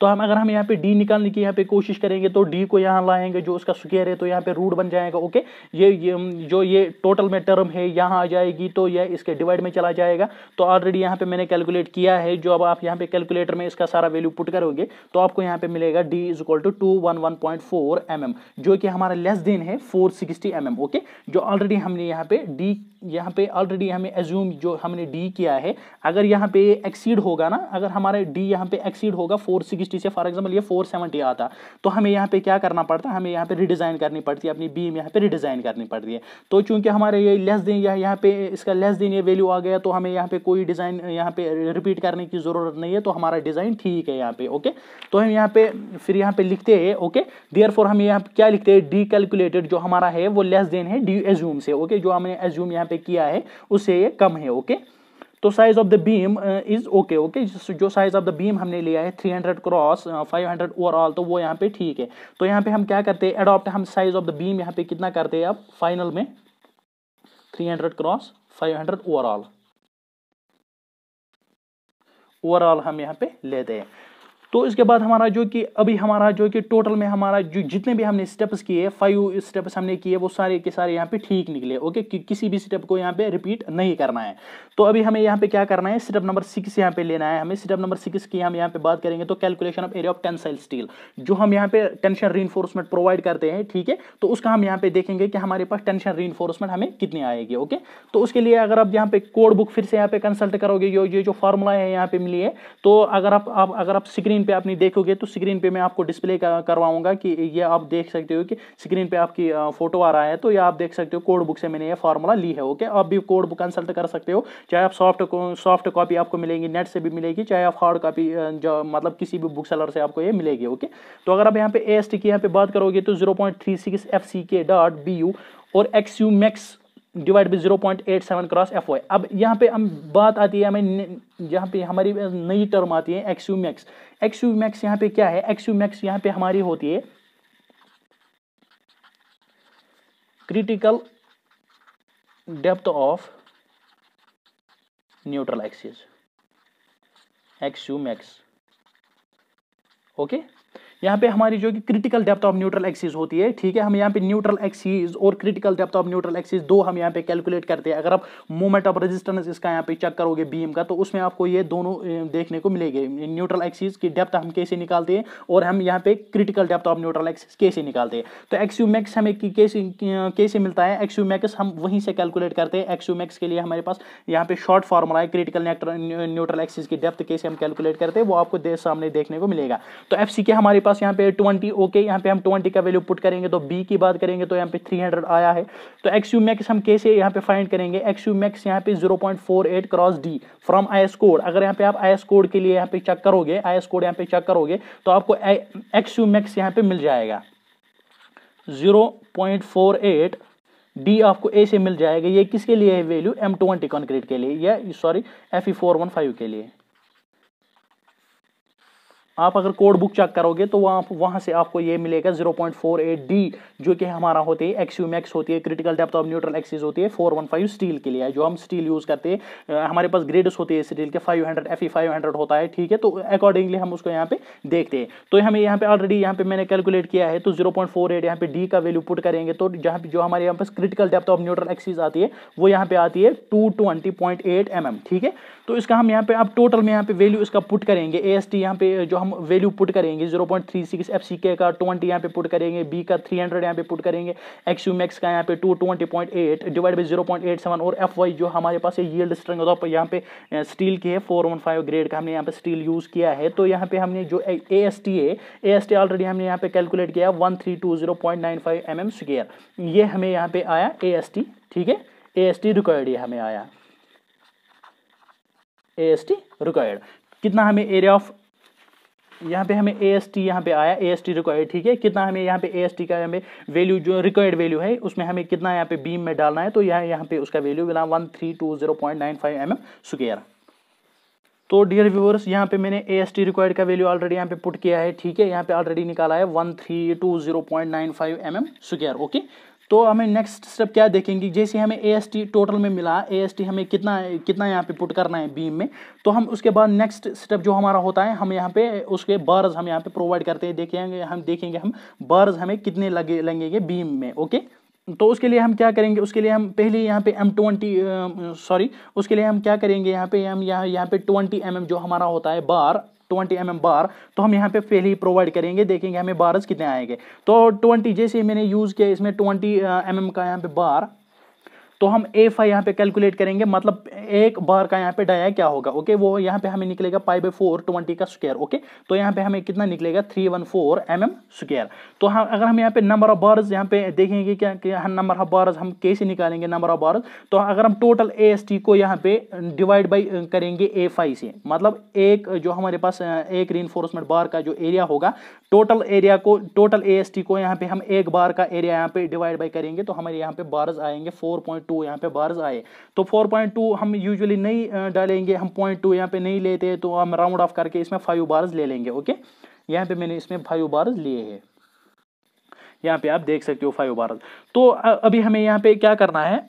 Speaker 1: तो हम अगर हम यहाँ पे डी निकालने की यहाँ पे कोशिश करेंगे तो डी को यहाँ लाएंगे जो उसका स्क्वेयर है तो यहाँ पे रूट बन जाएगा ओके ये, ये जो ये टोटल में टर्म है यहाँ आ जाएगी तो यह इसके डिवाइड में चला जाएगा तो ऑलरेडी यहाँ पे मैंने कैलकुलेट किया है जो अब आप यहाँ पे कैलकुलेटर में इसका सारा वैल्यू पुट करोगे तो आपको यहाँ पे मिलेगा D is equal to two one one point four M M जो कि हमारा लेस देन है four sixty M M okay जो ऑलरेडी हमने यहाँ पे डी यहाँ पे ऑलरेडी हमें एज्यूम जो हमने डी किया है अगर यहाँ पे एक्सीड होगा ना अगर हमारे डी यहाँ पे एक्सीड होगा फोर सिक्सटी सिक्सटी से फॉर एग्जाम्पल ये फोर सेवेंटी आता तो हमें यहाँ पे क्या करना पड़ता है हमें यहाँ पे रिडिज़ाइन करनी पड़ती है अपनी बीम यहाँ पे रिडिज़ाइन करनी पड़ती है तो चूंकि हमारे ये लेस दिन या यहाँ पे इसका लेस दिन ये वैल्यू आ गया तो हमें यहाँ पे कोई डिज़ाइन यहाँ पे रिपीट करने की ज़रूरत नहीं है तो हमारा डिज़ाइन ठीक है यहाँ पे ओके तो हम यहाँ पे फिर यहाँ पे लिखते हैं ओके देयर हम यहाँ क्या लिखते हैं डी कैलकुलेटेड जो हमारा है वो लेस देन है डी एज्यूम से ओके जो हमने एज्यूम यहाँ पे किया है उससे ये कम है ओके okay? तो size of the beam is okay okay जो साइज ऑफ द बीम हमने लिया है 300 क्रॉस 500 ओवरऑल तो वो यहाँ पे ठीक है तो यहाँ पे हम क्या करते हैं एडॉप्ट हम साइज ऑफ द बीम यहाँ पे कितना करते हैं अब फाइनल में 300 क्रॉस 500 ओवरऑल ओवरऑल हम यहाँ पे लेते हैं तो इसके बाद हमारा जो कि अभी हमारा जो कि टोटल में हमारा जो जितने भी हमने स्टेप्स किए फाइव स्टेप्स हमने किए वो सारे के सारे यहाँ पे ठीक निकले ओके कि, किसी भी स्टेप को यहाँ पे रिपीट नहीं करना है तो अभी हमें यहाँ पे क्या करना है स्टेप नंबर सिक्स यहाँ पे लेना है हमें स्टेप नंबर सिक्स की हम यहाँ पे बात करेंगे तो calculation of area of tensile steel जो हम यहाँ पे टेंशन री प्रोवाइड करते हैं ठीक है तो उसका हम यहाँ पे देखेंगे कि हमारे पास टेंशन री हमें कितनी आएगी ओके तो उसके लिए अगर आप यहाँ पे कोड बुक फिर से यहाँ पे कंसल्ट करोगे ये जो फॉर्मूला है यहाँ पे मिली है तो अगर आप अगर आप स्क्रीन स्क्रीन पे आपने देखोगे तो स्क्रीन पे मैं आपको डिस्प्ले करवाऊंगा कि ये आप देख सकते हो कि स्क्रीन पे आपकी फोटो आ रहा है तो ये आप देख सकते हो कोड बुक से मैंने ये फार्मूला ली है ओके आप भी कोड बुक कंसल्ट कर सकते हो चाहे आप सॉफ्ट सॉफ्ट कॉपी आपको मिलेगी नेट से भी मिलेगी चाहे आप हार्ड कॉपी जो मतलब किसी भी बुक सेलर से आपको ये मिलेगी ओके तो अगर आप यहाँ पे ए की यहाँ पे बात करोगे तो zero point three six F C K dot B U और X U max divide by zero point eight seven cross F Y अब यहाँ पे हम बात आती है हमें यहाँ पे हमारी नई टर्म आती है X U max X U max यहाँ पे क्या है एक्स यू मैक्स यहाँ पे हमारी होती है critical depth of neutral axis X U max okay यहाँ पे हमारी जो कि critical depth of neutral axis होती है ठीक है हम यहाँ पे न्यूट्रल एक्सिस और critical depth of neutral axis दो हम यहाँ पे कैलकुलेट करते हैं अगर आप मोमेंट ऑफ रेजिस्टेंस इसका यहाँ पे चेक करोगे बीम का तो उसमें आपको ये दोनों देखने को मिलेगी न्यूट्रल एक्सिस की डेप्थ हम कैसे निकालते हैं और हम यहाँ पे critical depth of neutral axis कैसे निकालते हैं तो एक्स्यू मैक्स हमें कैसे कैसे मिलता है एक्स्यू मैक्स हम वहीं से कैलकुलेट करते हैं एक्स्यू मैक्स के लिए हमारे पास यहाँ पे शॉर्ट फार्मूला है क्रिटिकल न्यूट्रल एक्सिस की डेप्थ कैसे हम कैलकुलेट करते हैं वो आपको सामने देखने को मिलेगा तो एफ के हमारे पास यहाँ पे ट्वेंटी ओके यहाँ पे हम ट्वेंटी का वैल्यू पुट करेंगे तो बी की बात करेंगे तो यहाँ पे थ्री हंड्रेड आया है तो एक्स यू मैक्स हम कैसे यहाँ पे फाइंड करेंगे एक्स यू मैक्स यहाँ पे zero point four eight cross D from I S code अगर यहाँ पे आप आई एस कोड के लिए यहाँ पे चेक करोगे आई एस कोड यहाँ पे चेक करोगे तो आपको एक्स यू मैक्स यहाँ पे मिल जाएगा zero point four eight D आपको ए से मिल जाएगा ये किसके लिए है वैल्यू एम ट्वेंटी कॉन्क्रीट के लिए या sorry F E four one five के लिए आप अगर कोड बुक चेक करोगे तो वहाँ वहाँ से आपको ये मिलेगा एट डी जो कि हमारा होते हैं यू मैक्स होती है critical depth of neutral axis होती है 415 स्टील के लिए जो हम स्टील यूज़ करते हैं हमारे पास ग्रेड्स होते हैं स्टील के 500 हंड्रेड एफ ई होता है ठीक है तो अकॉर्डिंगली हम उसको यहाँ पे देखते हैं तो हमें यहाँ पे ऑलरेडी यहाँ पे मैंने कैलकुलेट किया है तो जीरो पॉइंट फोर एट यहाँ पे डी का वैल्यू पुट करेंगे तो जहाँ जो हमारे यहाँ पास critical depth of neutral axis आती है वो यहाँ पे आती है two twenty point eight M M ठीक है तो इसका हम यहाँ पे आप टोटल में यहाँ पे वैल्यू इसका पुट करेंगे ए एस टी यहाँ पे जो हम वैल्यू पुट करेंगे zero point three six F C के का ट्वेंटी यहाँ पे पुट करेंगे बी का थ्री हंड्रेड यहाँ पे पुट करेंगे एक्स यू मैक्स का यहाँ पे two twenty point eight divide by zero point eight seven और एफ वाई जो हमारे पास यील्ड स्ट्रेंथ होता है यहाँ पे स्टील की है फोर वन फाइव ग्रेड का हमने यहाँ पे स्टील यूज़ किया है तो यहाँ पे हमने जो ए एस टी है ए एस टी ऑलरेडी हमने यहाँ पे कैलकुलेट किया one three two zero point nine five M M square ये हमें यहाँ पे आया ए एस टी ठीक है ए एस टी रिक्वायर्ड ये हमें आया ए एस टी रिक्वायर्ड कितना हमें एरिया ऑफ यहाँ पे हमें ए एस टी यहाँ पे आया ए एस टी रिक्वायर्ड ठीक है कितना हमें यहाँ पे ए एस टी का हमें वैल्यू जो रिक्वायर्ड वैल्यू है उसमें हमें कितना यहाँ पे बीम में डालना है तो यहाँ यहाँ पे उसका वैल्यू मिला one three two zero point nine five M M square तो डियर व्यूवर्स यहाँ पे मैंने ए एस टी रिक्वायर्ड का वैल्यू ऑलरेडी यहाँ पे पुट किया है ठीक है यहाँ पे ऑलरेडी निकाला है one three two zero point nine five M M square okay तो हमें नेक्स्ट स्टेप क्या देखेंगे जैसे हमें ए टोटल में मिला ए हमें कितना कितना यहाँ पे पुट करना है बीम में तो हम उसके बाद नेक्स्ट स्टेप जो हमारा होता है हम यहाँ पे उसके बार्स हम यहाँ पे प्रोवाइड करते हैं देखेंगे हम देखेंगे हम बार्स हमें कितने लगे लगेंगे बीम में ओके तो उसके लिए हम क्या करेंगे उसके लिए हम पहले यहाँ पे एम ट्वेंटी सॉरी उसके लिए हम क्या करेंगे यहाँ पे हम यहाँ यहाँ पे ट्वेंटी एम mm जो हमारा होता है बार ट्वेंटी एम बार तो हम यहाँ पे फेल ही प्रोवाइड करेंगे देखेंगे हमें बारस कितने आएंगे तो ट्वेंटी जैसे मैंने यूज़ किया इसमें ट्वेंटी एम का यहाँ पे बार तो हम ए फाइव यहाँ पे कैलकुलेट करेंगे मतलब एक बार का यहाँ पे डाया क्या होगा ओके वो यहाँ पे हमें निकलेगा पाई बाई फोर ट्वेंटी का स्क्वायर ओके तो यहाँ पे हमें कितना निकलेगा three one four M M square तो हम अगर हम यहाँ पे नंबर ऑफ बार्स यहाँ पे देखेंगे क्या कि नंबर ऑफ बार्स हम कैसे निकालेंगे नंबर ऑफ बार्स तो अगर हम टोटल ए एस टी को यहाँ पे डिवाइड बाई करेंगे ए फाइव से मतलब एक जो हमारे पास एक री बार का जो एरिया होगा टोटल एरिया को टोटल ए एस टी को यहाँ पे हम एक बार का एरिया यहाँ पे डिवाइड बाई करेंगे तो हमारे यहाँ पे बार्स आएंगे फोर पॉइंट टू यहाँ पे बार्स आए तो फोर पॉइंट टू हम यूजुअली नहीं डालेंगे हम पॉइंट टू यहाँ पे नहीं लेते तो हम राउंड ऑफ करके इसमें फाइव बार्स ले लेंगे ओके यहाँ पे मैंने इसमें फाइव बार्स लिए हैं यहाँ पे आप देख सकते हो फाइव बार्स तो अभी हमें यहाँ पे क्या करना है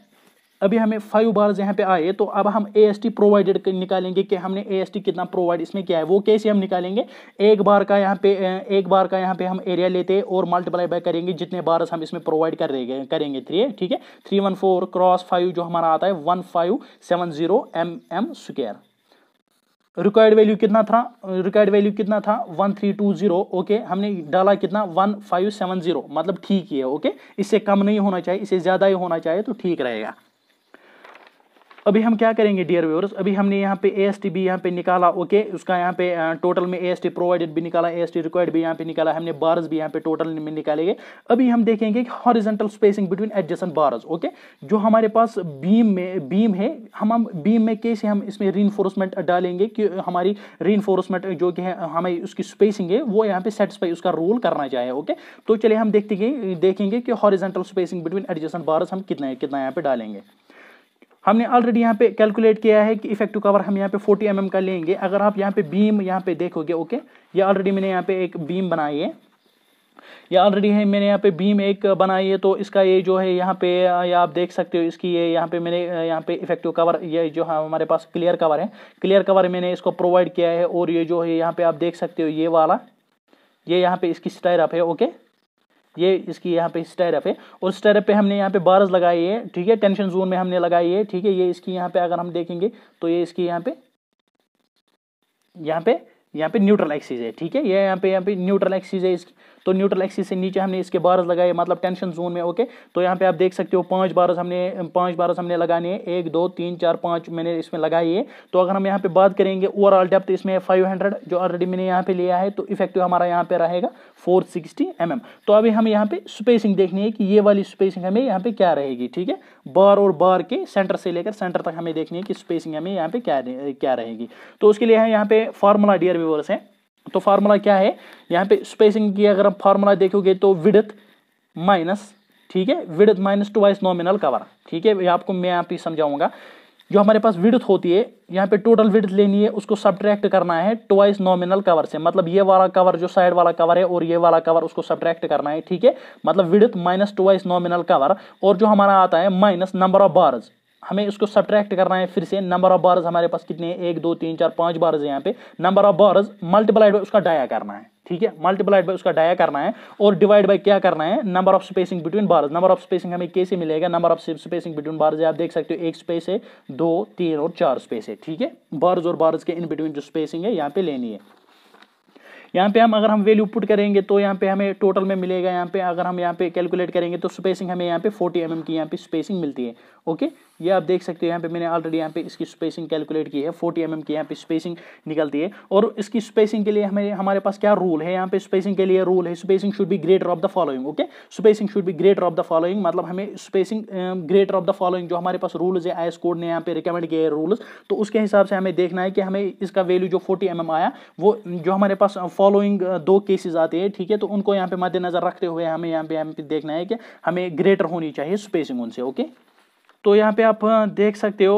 Speaker 1: अभी हमें फाइव बार्स यहाँ पे आए तो अब हम ए एस टी प्रोवाइडेड निकालेंगे कि हमने ए एस टी कितना प्रोवाइड इसमें किया है वो कैसे हम निकालेंगे एक बार का यहाँ पे एक बार का यहाँ पे हम एरिया लेते हैं और मल्टीप्लाई बाय करेंगे जितने बार्स हम इसमें प्रोवाइड कर हैं करेंगे थ्री ठीक है three one four cross five जो हमारा आता है one five seven zero M M square required value कितना था रिक्वायर्ड वैल्यू कितना था one three two zero okay हमने डाला कितना वन फाइव सेवन जीरो मतलब ठीक ही है ओके इससे कम नहीं होना चाहिए इससे ज़्यादा ही होना चाहिए तो ठीक रहेगा अभी हम क्या करेंगे डियर व्यूअर्स अभी हमने यहाँ पे ए एस टी भी यहाँ पे निकाला ओके उसका यहाँ पे टोटल में ए एस टी प्रोवाइडेड भी निकाला ए एस टी रिक्वायर्ड भी यहाँ पे निकाला हमने बार्स भी यहाँ पे टोटल में निकालेंगे अभी हम देखेंगे कि horizontal spacing between adjacent bars okay जो हमारे पास बीम में बीम है हम हम बीम में कैसे हम इसमें री डालेंगे कि हमारी री जो कि है हमें उसकी स्पेसिंग है वो यहाँ पे सेटिस्फाई उसका रोल करना चाहिए ओके तो चलिए हम देखते देखेंगे कि horizontal spacing between adjacent bars हम कितना कितना यहाँ पे डालेंगे हमने ऑलरेडी यहाँ पे कैलकुलेट किया है कि इफेक्टिव कवर हम यहाँ पे 40 एम mm का लेंगे अगर आप यहाँ पे बीम यहाँ पे देखोगे ओके ये ऑलरेडी मैंने यहाँ पे एक बीम बनाई है ये ऑलरेडी है मैंने यहाँ पे बीम एक बनाई है तो इसका ये जो है यहाँ पे ये आप देख सकते हो इसकी ये यहाँ पे मैंने यहाँ पे इफेक्टिव कवर ये जो है हमारे पास क्लियर कवर है क्लियर कवर मैंने इसको प्रोवाइड किया है और ये जो है यहाँ पे आप देख सकते हो ये वाला ये यहाँ पे इसकी स्टाइल अप है ओके ये इसकी यहाँ पे स्टेरअप है और स्टायरफ पे हमने यहाँ पे बारस लगाई है ठीक है टेंशन जोन में हमने लगाई है ठीक है ये इसकी यहाँ पे अगर हम देखेंगे तो ये इसकी यहाँ पे यहाँ पे यहाँ पे न्यूट्रल एक्सीज है ठीक है ये यहाँ पे यहाँ पे न्यूट्रल एक्सीज है इसकी तो न्यूट्रल एक्सिस से नीचे हमने इसके बारस लगाए मतलब टेंशन जोन में ओके तो यहाँ पे आप देख सकते हो पांच बारस हमने पांच बारस हमने लगाने एक दो तीन चार पांच मैंने इसमें लगाई है तो अगर हम यहाँ पे बात करेंगे ओवरऑल डेप्थ इसमें फाइव हंड्रेड जो ऑलरेडी मैंने यहाँ पे लिया है तो इफेक्टिव हमारा यहाँ पे रहेगा फोर सिक्सटी एम एम तो अभी हम यहाँ पे स्पेसिंग देखनी है कि ये वाली स्पेसिंग हमें यहाँ पे क्या रहेगी ठीक है बार और बार के सेंटर से लेकर सेंटर तक हमें देखनी है कि स्पेसिंग हमें यहाँ पे क्या क्या रहेगी तो उसके लिए यहाँ पे फार्मूला डियर व्यूवर्स है तो फार्मूला क्या है यहाँ पे स्पेसिंग की अगर आप फार्मूला देखोगे तो विडथ माइनस ठीक है width minus twice nominal cover ठीक है आपको मैं यहाँ पे समझाऊंगा जो हमारे पास विडथ होती है यहाँ पे टोटल विडथ लेनी है उसको सब्ट्रैक्ट करना है ट्वाइस नॉमिनल कवर से मतलब ये वाला कवर जो साइड वाला कवर है और ये वाला कवर उसको सब्ट्रैक्ट करना है ठीक है मतलब width minus twice nominal cover और जो हमारा आता है माइनस नंबर ऑफ बार्स हमें इसको सब्ट्रैक्ट करना है फिर से नंबर ऑफ बार्स हमारे पास कितने हैं एक दो तीन चार पांच बार्स यहाँ पे number of bars multiplied by उसका डाया करना है ठीक है मल्टीप्लाइड बाय उसका डाया करना है और डिवाइड बाय क्या करना है number of spacing between bars number of spacing हमें कैसे मिलेगा number of spacing between bars आप देख सकते हो एक स्पेस है दो तीन और चार स्पेस है ठीक है बार्स और बार्स के इन बिटवीन जो स्पेसिंग है यहाँ पे लेनी है यहाँ पे हम अगर हम वैल्यू पुट करेंगे तो यहाँ पे हमें टोटल में मिलेगा यहाँ पे अगर हम यहाँ पे कैलकुलेट करेंगे तो स्पेसिंग हमें यहाँ पे 40 एम mm की यहाँ पे स्पेसिंग मिलती है ओके ये आप देख सकते हो यहाँ पे मैंने ऑलरेडी यहाँ पे इसकी स्पेसिंग कैलकुलेट की है फोर्टी एम mm की यहाँ पे स्पेसिंग निकलती है और इसकी स्पेसिंग के लिए हमें हमारे पास क्या रूल है यहाँ पे स्पेसिंग के लिए रूल है spacing should be greater of the following okay spacing should be greater of the following मतलब हमें spacing greater of the following जो हमारे पास रूल्स है आई कोड ने यहाँ पे रिकमेंड किया है रूल्स तो उसके हिसाब से हमें देखना है कि हमें इसका वैल्यू जो फोर्टी एम mm आया वो जो हमारे पास फॉलोइंग दो केसेज आते हैं ठीक है तो उनको यहाँ पे मद्देनजर रखते हुए हमें यहाँ पे यहाँ पे देखना है कि हमें ग्रेटर होनी चाहिए स्पेसिंग उनसे ओके तो यहाँ पे आप देख सकते हो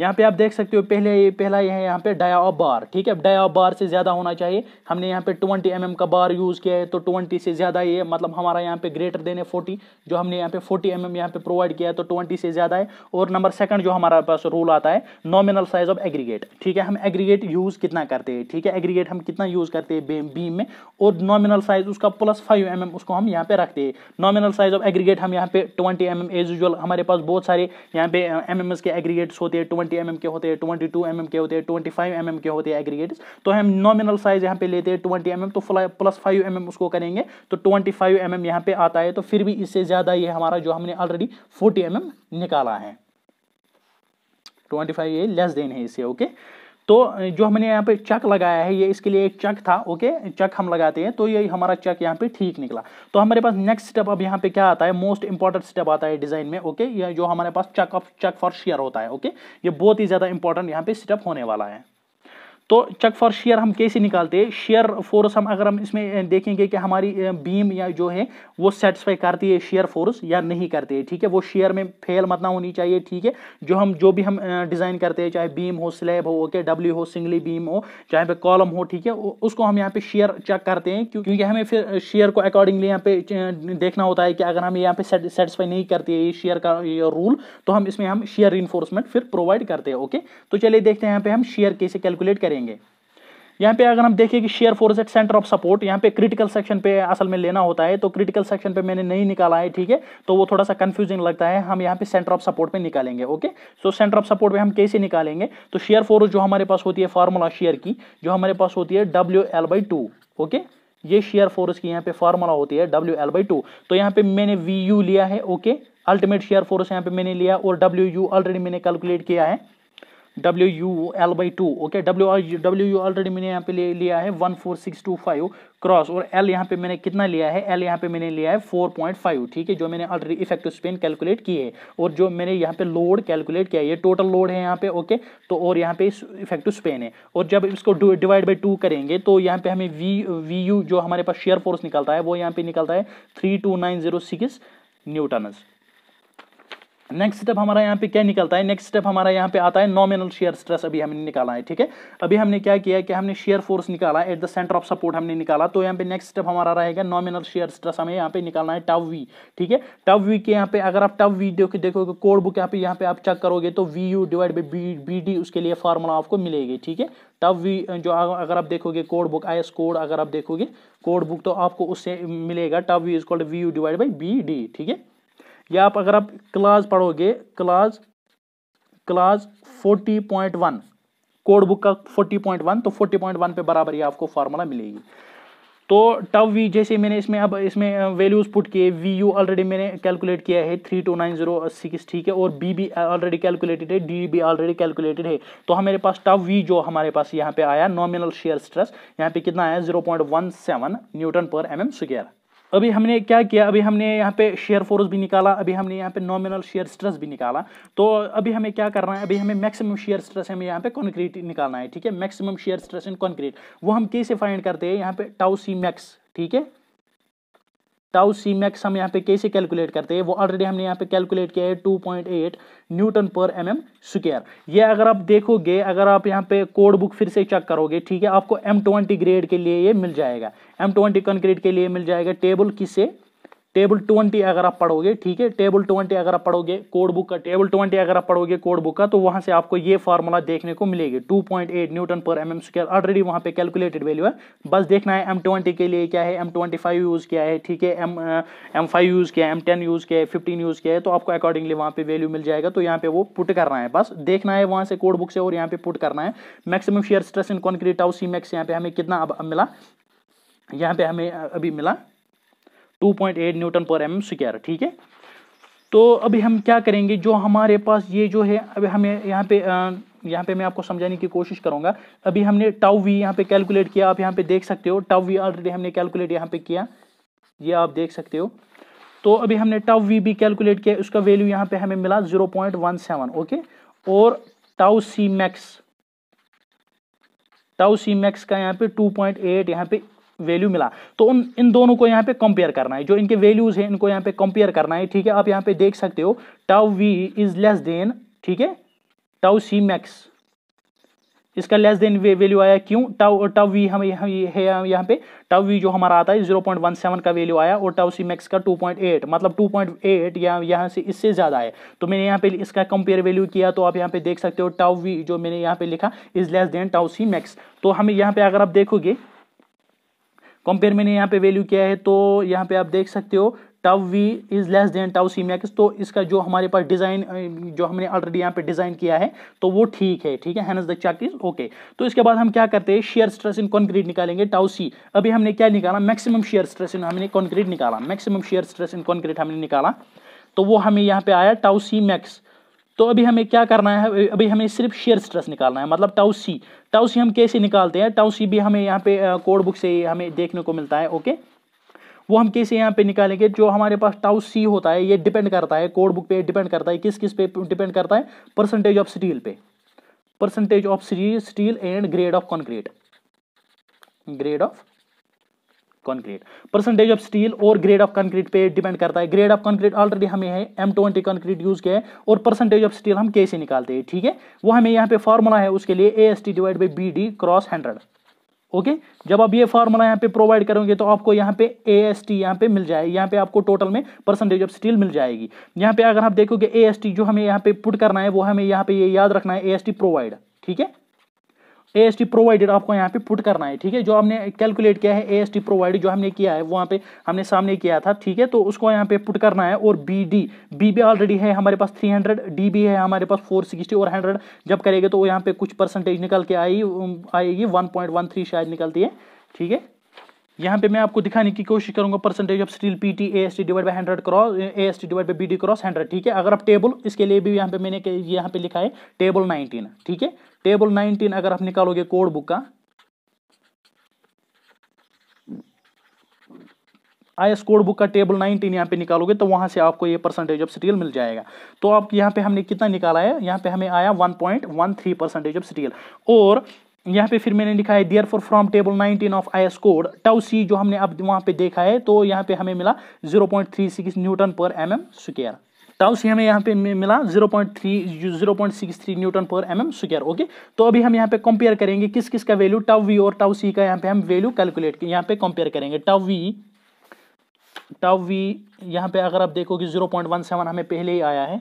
Speaker 1: यहाँ पे आप देख सकते हो पहले ये पहला ये है यहाँ पे डाया बार ठीक है डाया बार से ज़्यादा होना चाहिए हमने यहाँ पे 20 एम mm का बार यूज़ किया है तो 20 से ज़्यादा ये मतलब हमारा यहाँ पे ग्रेटर देने 40 जो हमने यहाँ पे 40 एम mm यहाँ पे प्रोवाइड किया है तो 20 से ज़्यादा है और नंबर सेकंड जो हमारा पास रूल आता है नॉमिनल साइज ऑफ एग्रीगेट ठीक है हम एग्रीगेट यूज़ कितना करते हैं ठीक है एग्रीगेट हम कितना यूज़ करते हैं बीम में और नॉमिनल साइज उसका प्लस फाइव एम mm उसको हम यहाँ पे रखते हैं नॉमिनल साइज ऑफ एग्रीगेट हम यहाँ पे twenty M M as usual हमारे पास बहुत सारे यहाँ पे एम mm के एग्रीगेट्स होते हैं ट्वेंटी ट्वेंटी एम के होते हैं ट्वेंटी टू के होते हैं ट्वेंटी फाइव एम के होते हैं एग्रीगेट तो हम नॉमिनल साइज यहाँ पे लेते हैं ट्वेंटी एम तो प्लस फाइव एम उसको करेंगे तो ट्वेंटी फाइव एम यहाँ पे आता है तो फिर भी इससे ज़्यादा ये हमारा जो हमने ऑलरेडी फोर्टी एम निकाला है 25 ये लेस देन है इसे ओके okay? तो जो हमने यहाँ पे चक लगाया है ये इसके लिए एक चक था ओके चक हम लगाते हैं तो ये हमारा चक यहाँ पे ठीक निकला तो हमारे पास नेक्स्ट स्टेप अब यहाँ पे क्या आता है मोस्ट इंपॉर्टेंट स्टेप आता है डिजाइन में ओके ये जो हमारे पास check of check for shear होता है ओके ये बहुत ही ज़्यादा इंपॉर्टेंट यहाँ पे स्टेप होने वाला है तो चक फॉर शेयर हम कैसे निकालते हैं शेयर फोर्स हम अगर हम इसमें देखेंगे कि हमारी बीम या जो है वो सेटिस्फाई करती है शेयर फोर्स या नहीं करती है ठीक है वो शेयर में फेल मत ना होनी चाहिए ठीक है जो हम जो भी हम डिज़ाइन करते हैं चाहे बीम हो स्लैब हो ओके डब्ल्यू हो सिंगली बीम हो चाहे पे कॉलम हो ठीक है उसको हम यहाँ पे शेयर चेक करते हैं क्योंकि हमें फिर शेयर को अकॉर्डिंगली यहाँ पे देखना होता है कि अगर हम यहाँ पे सेटिसफाई नहीं करते ये शेयर का ये रूल तो हम इसमें हम शेयर इन्फोर्समेंट फिर प्रोवाइड करते हैं ओके तो चलिए देखते हैं यहाँ पे हम शेयर कैसे कैलकुलेट करें देंगे यहाँ पे अगर हम देखें कि shear force at centre of support यहाँ पे क्रिटिकल सेक्शन पे असल में लेना होता है तो क्रिटिकल सेक्शन पे मैंने नहीं निकाला है ठीक है तो वो थोड़ा सा कंफ्यूजिंग लगता है हम यहाँ पे सेंटर ऑफ सपोर्ट पे निकालेंगे okay so centre of support पे हम कैसे निकालेंगे तो शेयर फोर्स जो हमारे पास होती है फार्मूला शेयर की जो हमारे पास होती है W L by two okay ये शेयर फोर्स की यहाँ पे फार्मूला होती है डब्ल्यू एल बाई टू तो यहाँ पे मैंने वी यू लिया है ओके अल्टीमेट शेयर फोर्स यहाँ पे मैंने लिया और डब्ल्यू यू ऑलरेडी मैंने कैलकुलेट किया है W U L by two okay W W U already मैंने यहाँ पे ले लिया है one four six two five cross और एल यहाँ पे मैंने कितना लिया है एल यहाँ पे मैंने लिया है फोर पॉइंट फाइव ठीक है जो मैंने ऑलरेडी इफेक्टिव स्पेन कैलकुलेट की है और जो मैंने यहाँ पे लोड कैलकुलेट किया है ये टोटल लोड है यहाँ पे ओके तो और यहाँ पे इफेक्टिव स्पेन है और जब इसको डिवाइड बाई टू करेंगे तो यहाँ पे हमें वी वी यू जो हमारे पास शेयर फोर्स निकलता है वो यहाँ पे निकलता है three two nine zero six newtons next step हमारा यहाँ पे क्या निकलता है नेक्स्ट स्टेप हमारा यहाँ पे आता है नॉमिनल शेयर स्ट्रेस अभी हमने निकाला है ठीक है अभी हमने क्या किया कि हमने शेयर फोर्स निकाला at the centre of support हमने निकाला तो यहाँ पे नेक्स्ट स्टेप हमारा रहेगा नॉमिनल शेयर स्ट्रेस हमें यहाँ पे निकालना है टव वी ठीक है टव वी के यहाँ पे अगर आप टव वी देखोगे कोड बुक यहाँ पे यहाँ पे आप चेक करोगे तो V U divide by B B D उसके लिए फार्मूला आपको मिलेगी ठीक है टव वी जो अगर आप देखोगे code book I S code अगर आप देखोगे कोड बुक तो आपको उससे मिलेगा tau V is called V U divide by B D ठीक है या आप अगर आप क्लास पढ़ोगे क्लास क्लाज 40.1 कोड बुक का 40.1 तो 40.1 पे बराबर ये आपको फार्मूला मिलेगी तो टव वी जैसे मैंने इसमें अब इसमें वैल्यूज़ पुट किए वी यू ऑलरेडी मैंने कैलकुलेट किया है three two nine zero six ठीक है और बी बी ऑलरेडी कैलकुलेटेड है डी बी ऑलरेडी कैलकुलेटेड है तो हमारे पास टव वी जो हमारे पास यहाँ पे आया नॉमिनल शेयर स्ट्रेस यहाँ पे कितना आया zero point one seven newton per M M square अभी हमने क्या किया अभी हमने यहाँ पे शेयर फोर्स भी निकाला अभी हमने यहाँ पे नॉमिनल शेयर स्ट्रेस भी निकाला तो अभी हमें क्या करना है अभी हमें मैक्सिमम शेयर स्ट्रेस हमें यहाँ पे कॉन्क्रीट निकालना है ठीक है maximum shear stress in concrete वो हम कैसे फाइंड करते हैं यहाँ पे टाउसी मैक्स ठीक है टाउ सी मैक्स हम यहाँ पे कैसे कैलकुलेट करते हैं वो ऑलरेडी हमने यहाँ पे कैलकुलेट किया है 2.8 Newton per M M square ये अगर आप देखोगे अगर आप यहाँ पे कोड बुक फिर से चेक करोगे ठीक है आपको एम ट्वेंटी ग्रेड के लिए ये मिल जाएगा एम ट्वेंटी कंक्रीट के लिए मिल जाएगा टेबल किसे टेबल ट्वेंटी अगर आप पढ़ोगे ठीक है टेबल ट्वेंटी अगर आप पढ़ोगे कोड बुक का टेबल ट्वेंटी अगर आप पढ़ोगे कोड बुक का तो वहां से आपको ये फार्मूला देखने को मिलेगी 2.8 Newton per M M square already वहां पे कैलकुलेटेड वैल्यू है बस देखना है एम ट्वेंटी के लिए क्या है एम ट्वेंटी फाइव यूज़ किया है ठीक है एम एम फाइव यूज़ किया है एम टेन यूज़ किया है फिफ्टीन यूज़ किया है तो आपको अकॉर्डिंगली वहाँ पे वैल्यू मिल जाएगा तो यहाँ पे वो पुट करना है बस देखना है वहाँ से कोड बुक से और यहाँ पे पुट करना है maximum shear stress in concrete house C max यहाँ पे हमें कितना अब मिला यहाँ पे हमें अभी मिला 2.8 न्यूटन पर एम स्क्वायर ठीक है तो अभी हम क्या करेंगे जो हमारे पास ये जो है अभी हमें यहाँ पे यहाँ पे मैं आपको समझाने की कोशिश करूँगा अभी हमने टाउ वी यहाँ पे कैलकुलेट किया आप यहाँ पे देख सकते हो टाउ वी ऑलरेडी हमने कैलकुलेट यहाँ पे किया ये आप देख सकते हो तो अभी हमने टाउ वी भी कैलकुलेट किया उसका वैल्यू यहाँ पे हमें मिला zero point one seven okay और tau C max tau C max का यहाँ पे टू पॉइंट एट यहाँ पे वैल्यू मिला तो उन इन दोनों को यहाँ पे कंपेयर करना है जो इनके वैल्यूज हैं इनको यहाँ पे कंपेयर करना है ठीक है आप यहाँ पे देख सकते हो tau we is less than ठीक है टाउ सी मैक्स इसका लेस देन वैल्यू आया क्यों टाउ टाउ वी हम यहाँ है यहाँ पे टाउ वी जो हमारा आता है जीरो पॉइंट वन सेवन का वैल्यू आया और टाउ सी मैक्स का टू पॉइंट एट मतलब टू पॉइंट या, यहाँ से इससे ज़्यादा है तो मैंने यहाँ पे इसका कंपेयर वैल्यू किया तो आप यहाँ पे देख सकते हो टाउ वी जो मैंने यहाँ पे लिखा is less than tau C max तो हम यहाँ पे अगर आप देखोगे कंपेयर मैंने यहाँ पे वैल्यू किया है तो यहाँ पे आप देख सकते हो tau V is less than tau C max तो इसका जो हमारे पास डिजाइन जो हमने ऑलरेडी यहाँ पे डिजाइन किया है तो वो ठीक है ठीक है हैनस द इज ओके तो इसके बाद हम क्या करते हैं शेयर स्ट्रेस इन कॉन्क्रीट निकालेंगे टाउ सी अभी हमने क्या निकाला मैक्सिमम शेयर स्ट्रेस इन हमने कॉन्क्रीट निकाला maximum shear stress in concrete हमने निकाला तो वो हमें यहाँ पे आया टाउ सी मैक्स तो अभी हमें क्या करना है अभी हमें सिर्फ शेयर स्ट्रेस निकालना है मतलब टाउ सी टाउ सी हम कैसे निकालते हैं टाउ सी भी हमें यहाँ पे कोड बुक से हमें देखने को मिलता है ओके वो हम कैसे यहाँ पे निकालेंगे जो हमारे पास टाउ सी होता है ये डिपेंड करता है कोड बुक पे डिपेंड करता है किस किस पे डिपेंड करता है परसेंटेज ऑफ स्टील पे percentage of steel and grade of concrete grade of concrete percentage of steel और ग्रेड ऑफ कंक्रीट पे डिपेंड करता है ग्रेड ऑफ कंक्रीट ऑलरेडी हमें है एम ट्वेंटी कंक्रीट यूज किया है और परसेंटेज ऑफ स्टील हम कैसे निकालते हैं ठीक है वो हमें यहाँ पे फॉर्मूला है उसके लिए A S T divide by B D cross hundred okay जब आप ये फार्मूला यहाँ पे प्रोवाइड करोगे तो आपको यहाँ पे ए एस टी यहाँ पे मिल जाएगी यहाँ पे आपको टोटल में परसेंटेज ऑफ स्टील मिल जाएगी यहाँ पे अगर आप देखोगे ए एस टी जो हमें यहाँ पे पुट करना है वो हमें यहाँ पे ये याद रखना है ए एस टी प्रोवाइड ठीक है ए एस टी प्रोवाइडेड आपको यहाँ पे पुट करना है ठीक है जो हमने कैलकुलेट किया है ए एस टी प्रोवाइड जो हमने किया है वहाँ पे हमने सामने किया था ठीक है तो उसको यहाँ पे पुट करना है और बी डी बी भी ऑलरेडी है हमारे पास थ्री हंड्रेड डी भी है हमारे पास फोर सिक्सटी और हंड्रेड जब करेंगे तो यहाँ पे कुछ परसेंटेज निकल के आई आएगी वन पॉइंट वन थ्री शायद निकलती है ठीक है यहाँ पे मैं आपको दिखाने की कोशिश करूंगा percentage of steel T A S T divide by hundred cross A S T divide by B D cross hundred ठीक है अगर आप टेबल इसके लिए भी यहाँ पे मैंने यहाँ पे लिखा है टेबल नाइनटीन ठीक है टेबल 19 अगर आप निकालोगे कोड बुक का आई एस कोड बुक का टेबल 19 यहाँ पे निकालोगे तो वहां से आपको ये परसेंटेज ऑफ स्टील मिल जाएगा तो आप यहाँ पे हमने कितना निकाला है यहाँ पे हमें आया 1.13 परसेंटेज ऑफ स्टील और यहाँ पे फिर मैंने लिखा है dear for from table 19 of I S code tau C जो हमने अब वहाँ पे देखा है तो यहाँ पे हमें मिला 0.36 newton per M M square tau C हमें यहाँ पे मिला zero point three zero point six three newton per M M square okay तो अभी हम यहाँ पे कंपेयर करेंगे किस किस का वैल्यू टाउ वी और टाउ सी का यहाँ पे हम वैल्यू कैलकुलेट यहाँ पे कंपेयर करेंगे टाउ वी टाउ वी यहाँ पे अगर आप देखोगे जीरो पॉइंट वन सेवन हमें पहले ही आया है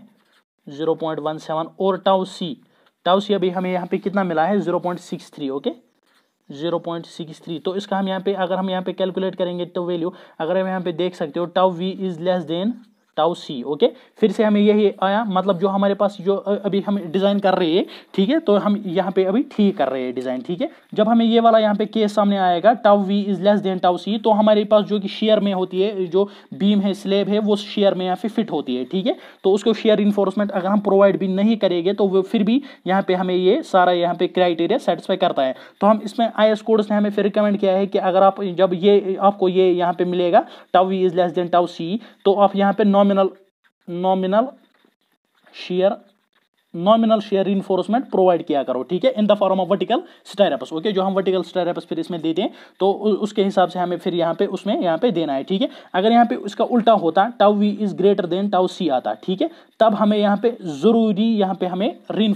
Speaker 1: जीरो पॉइंट वन सेवन और टाउ सी टाउ सी अभी हमें यहाँ पे कितना मिला है zero point six three okay zero point six three तो इसका हम यहाँ पे अगर हम यहाँ पे कैलकुलेट करेंगे तो वैल्यू अगर हम यहाँ पे देख सकते हो tau V is less than tau C okay फिर से हमें यही आया मतलब जो हमारे पास जो अभी हम डिज़ाइन कर रहे हैं ठीक है तो हम यहाँ पे अभी ठीक कर रहे हैं डिज़ाइन ठीक है जब हमें ये वाला यहाँ पे केस सामने आएगा tau V is less than tau C तो हमारे पास जो कि शेयर में होती है जो बीम है स्लेब है वो शेयर में यहाँ पे फिट होती है ठीक है तो उसको शेयर इन्फोर्समेंट अगर हम प्रोवाइड भी नहीं करेंगे तो वो फिर भी यहाँ पे हमें ये सारा यहाँ पे क्राइटेरिया सेटिस्फाई करता है तो हम इसमें आई एस कोड्स ने हमें फिर रिकमेंड किया है कि अगर आप जब ये आपको ये यहाँ पे मिलेगा tau V is less than tau C तो आप यहाँ पे नॉम nominal nominal shear nominal shear reinforcement provide किया करो ठीक है in the form of vertical stirrups okay जो हम वर्टिकल स्टायरपस फिर इसमें देते हैं तो उसके हिसाब से हमें फिर यहाँ पे उसमें यहाँ पे देना है ठीक है अगर यहाँ पे इसका उल्टा होता tau we is greater than tau c आता ठीक है तब हमें यहाँ पे जरूरी यहाँ पे हमें री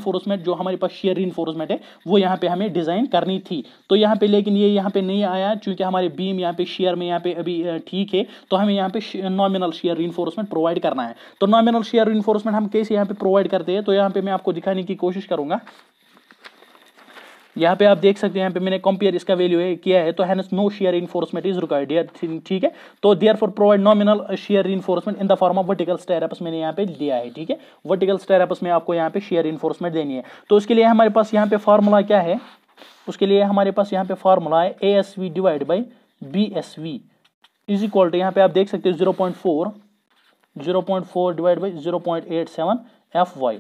Speaker 1: जो हमारे पास शेयर री है वो यहाँ पे हमें डिजाइन करनी थी तो यहाँ पे लेकिन ये यहाँ पे नहीं आया चूंकि हमारे बीम यहाँ पे शेयर में यहाँ पे अभी ठीक है तो हमें यहाँ पे नॉमिनल शेयर री प्रोवाइड करना है तो नॉमिनल शेयर री हम कैसे यहाँ पे प्रोवाइड करते हैं तो यहाँ पे मैं आपको दिखाने की कोशिश करूंगा यहाँ पे आप देख सकते हैं यहाँ पे मैंने कंपेयर इसका वैल्यू किया है तो hence no shear reinforcement is required ठीक है तो therefore provide nominal shear reinforcement in the form of vertical stirrups मैंने यहाँ पे लिया है ठीक है वर्टिकल स्टेरअप्स में आपको यहाँ पे शेयर इन्फोर्समेंट देनी है तो उसके लिए हमारे पास यहाँ पे फार्मूला क्या है उसके लिए हमारे पास यहाँ पे फार्मूला है A S V divide by B S V is equal to यहाँ पे आप देख सकते हो zero point four zero point four divide by zero point eight seven F Y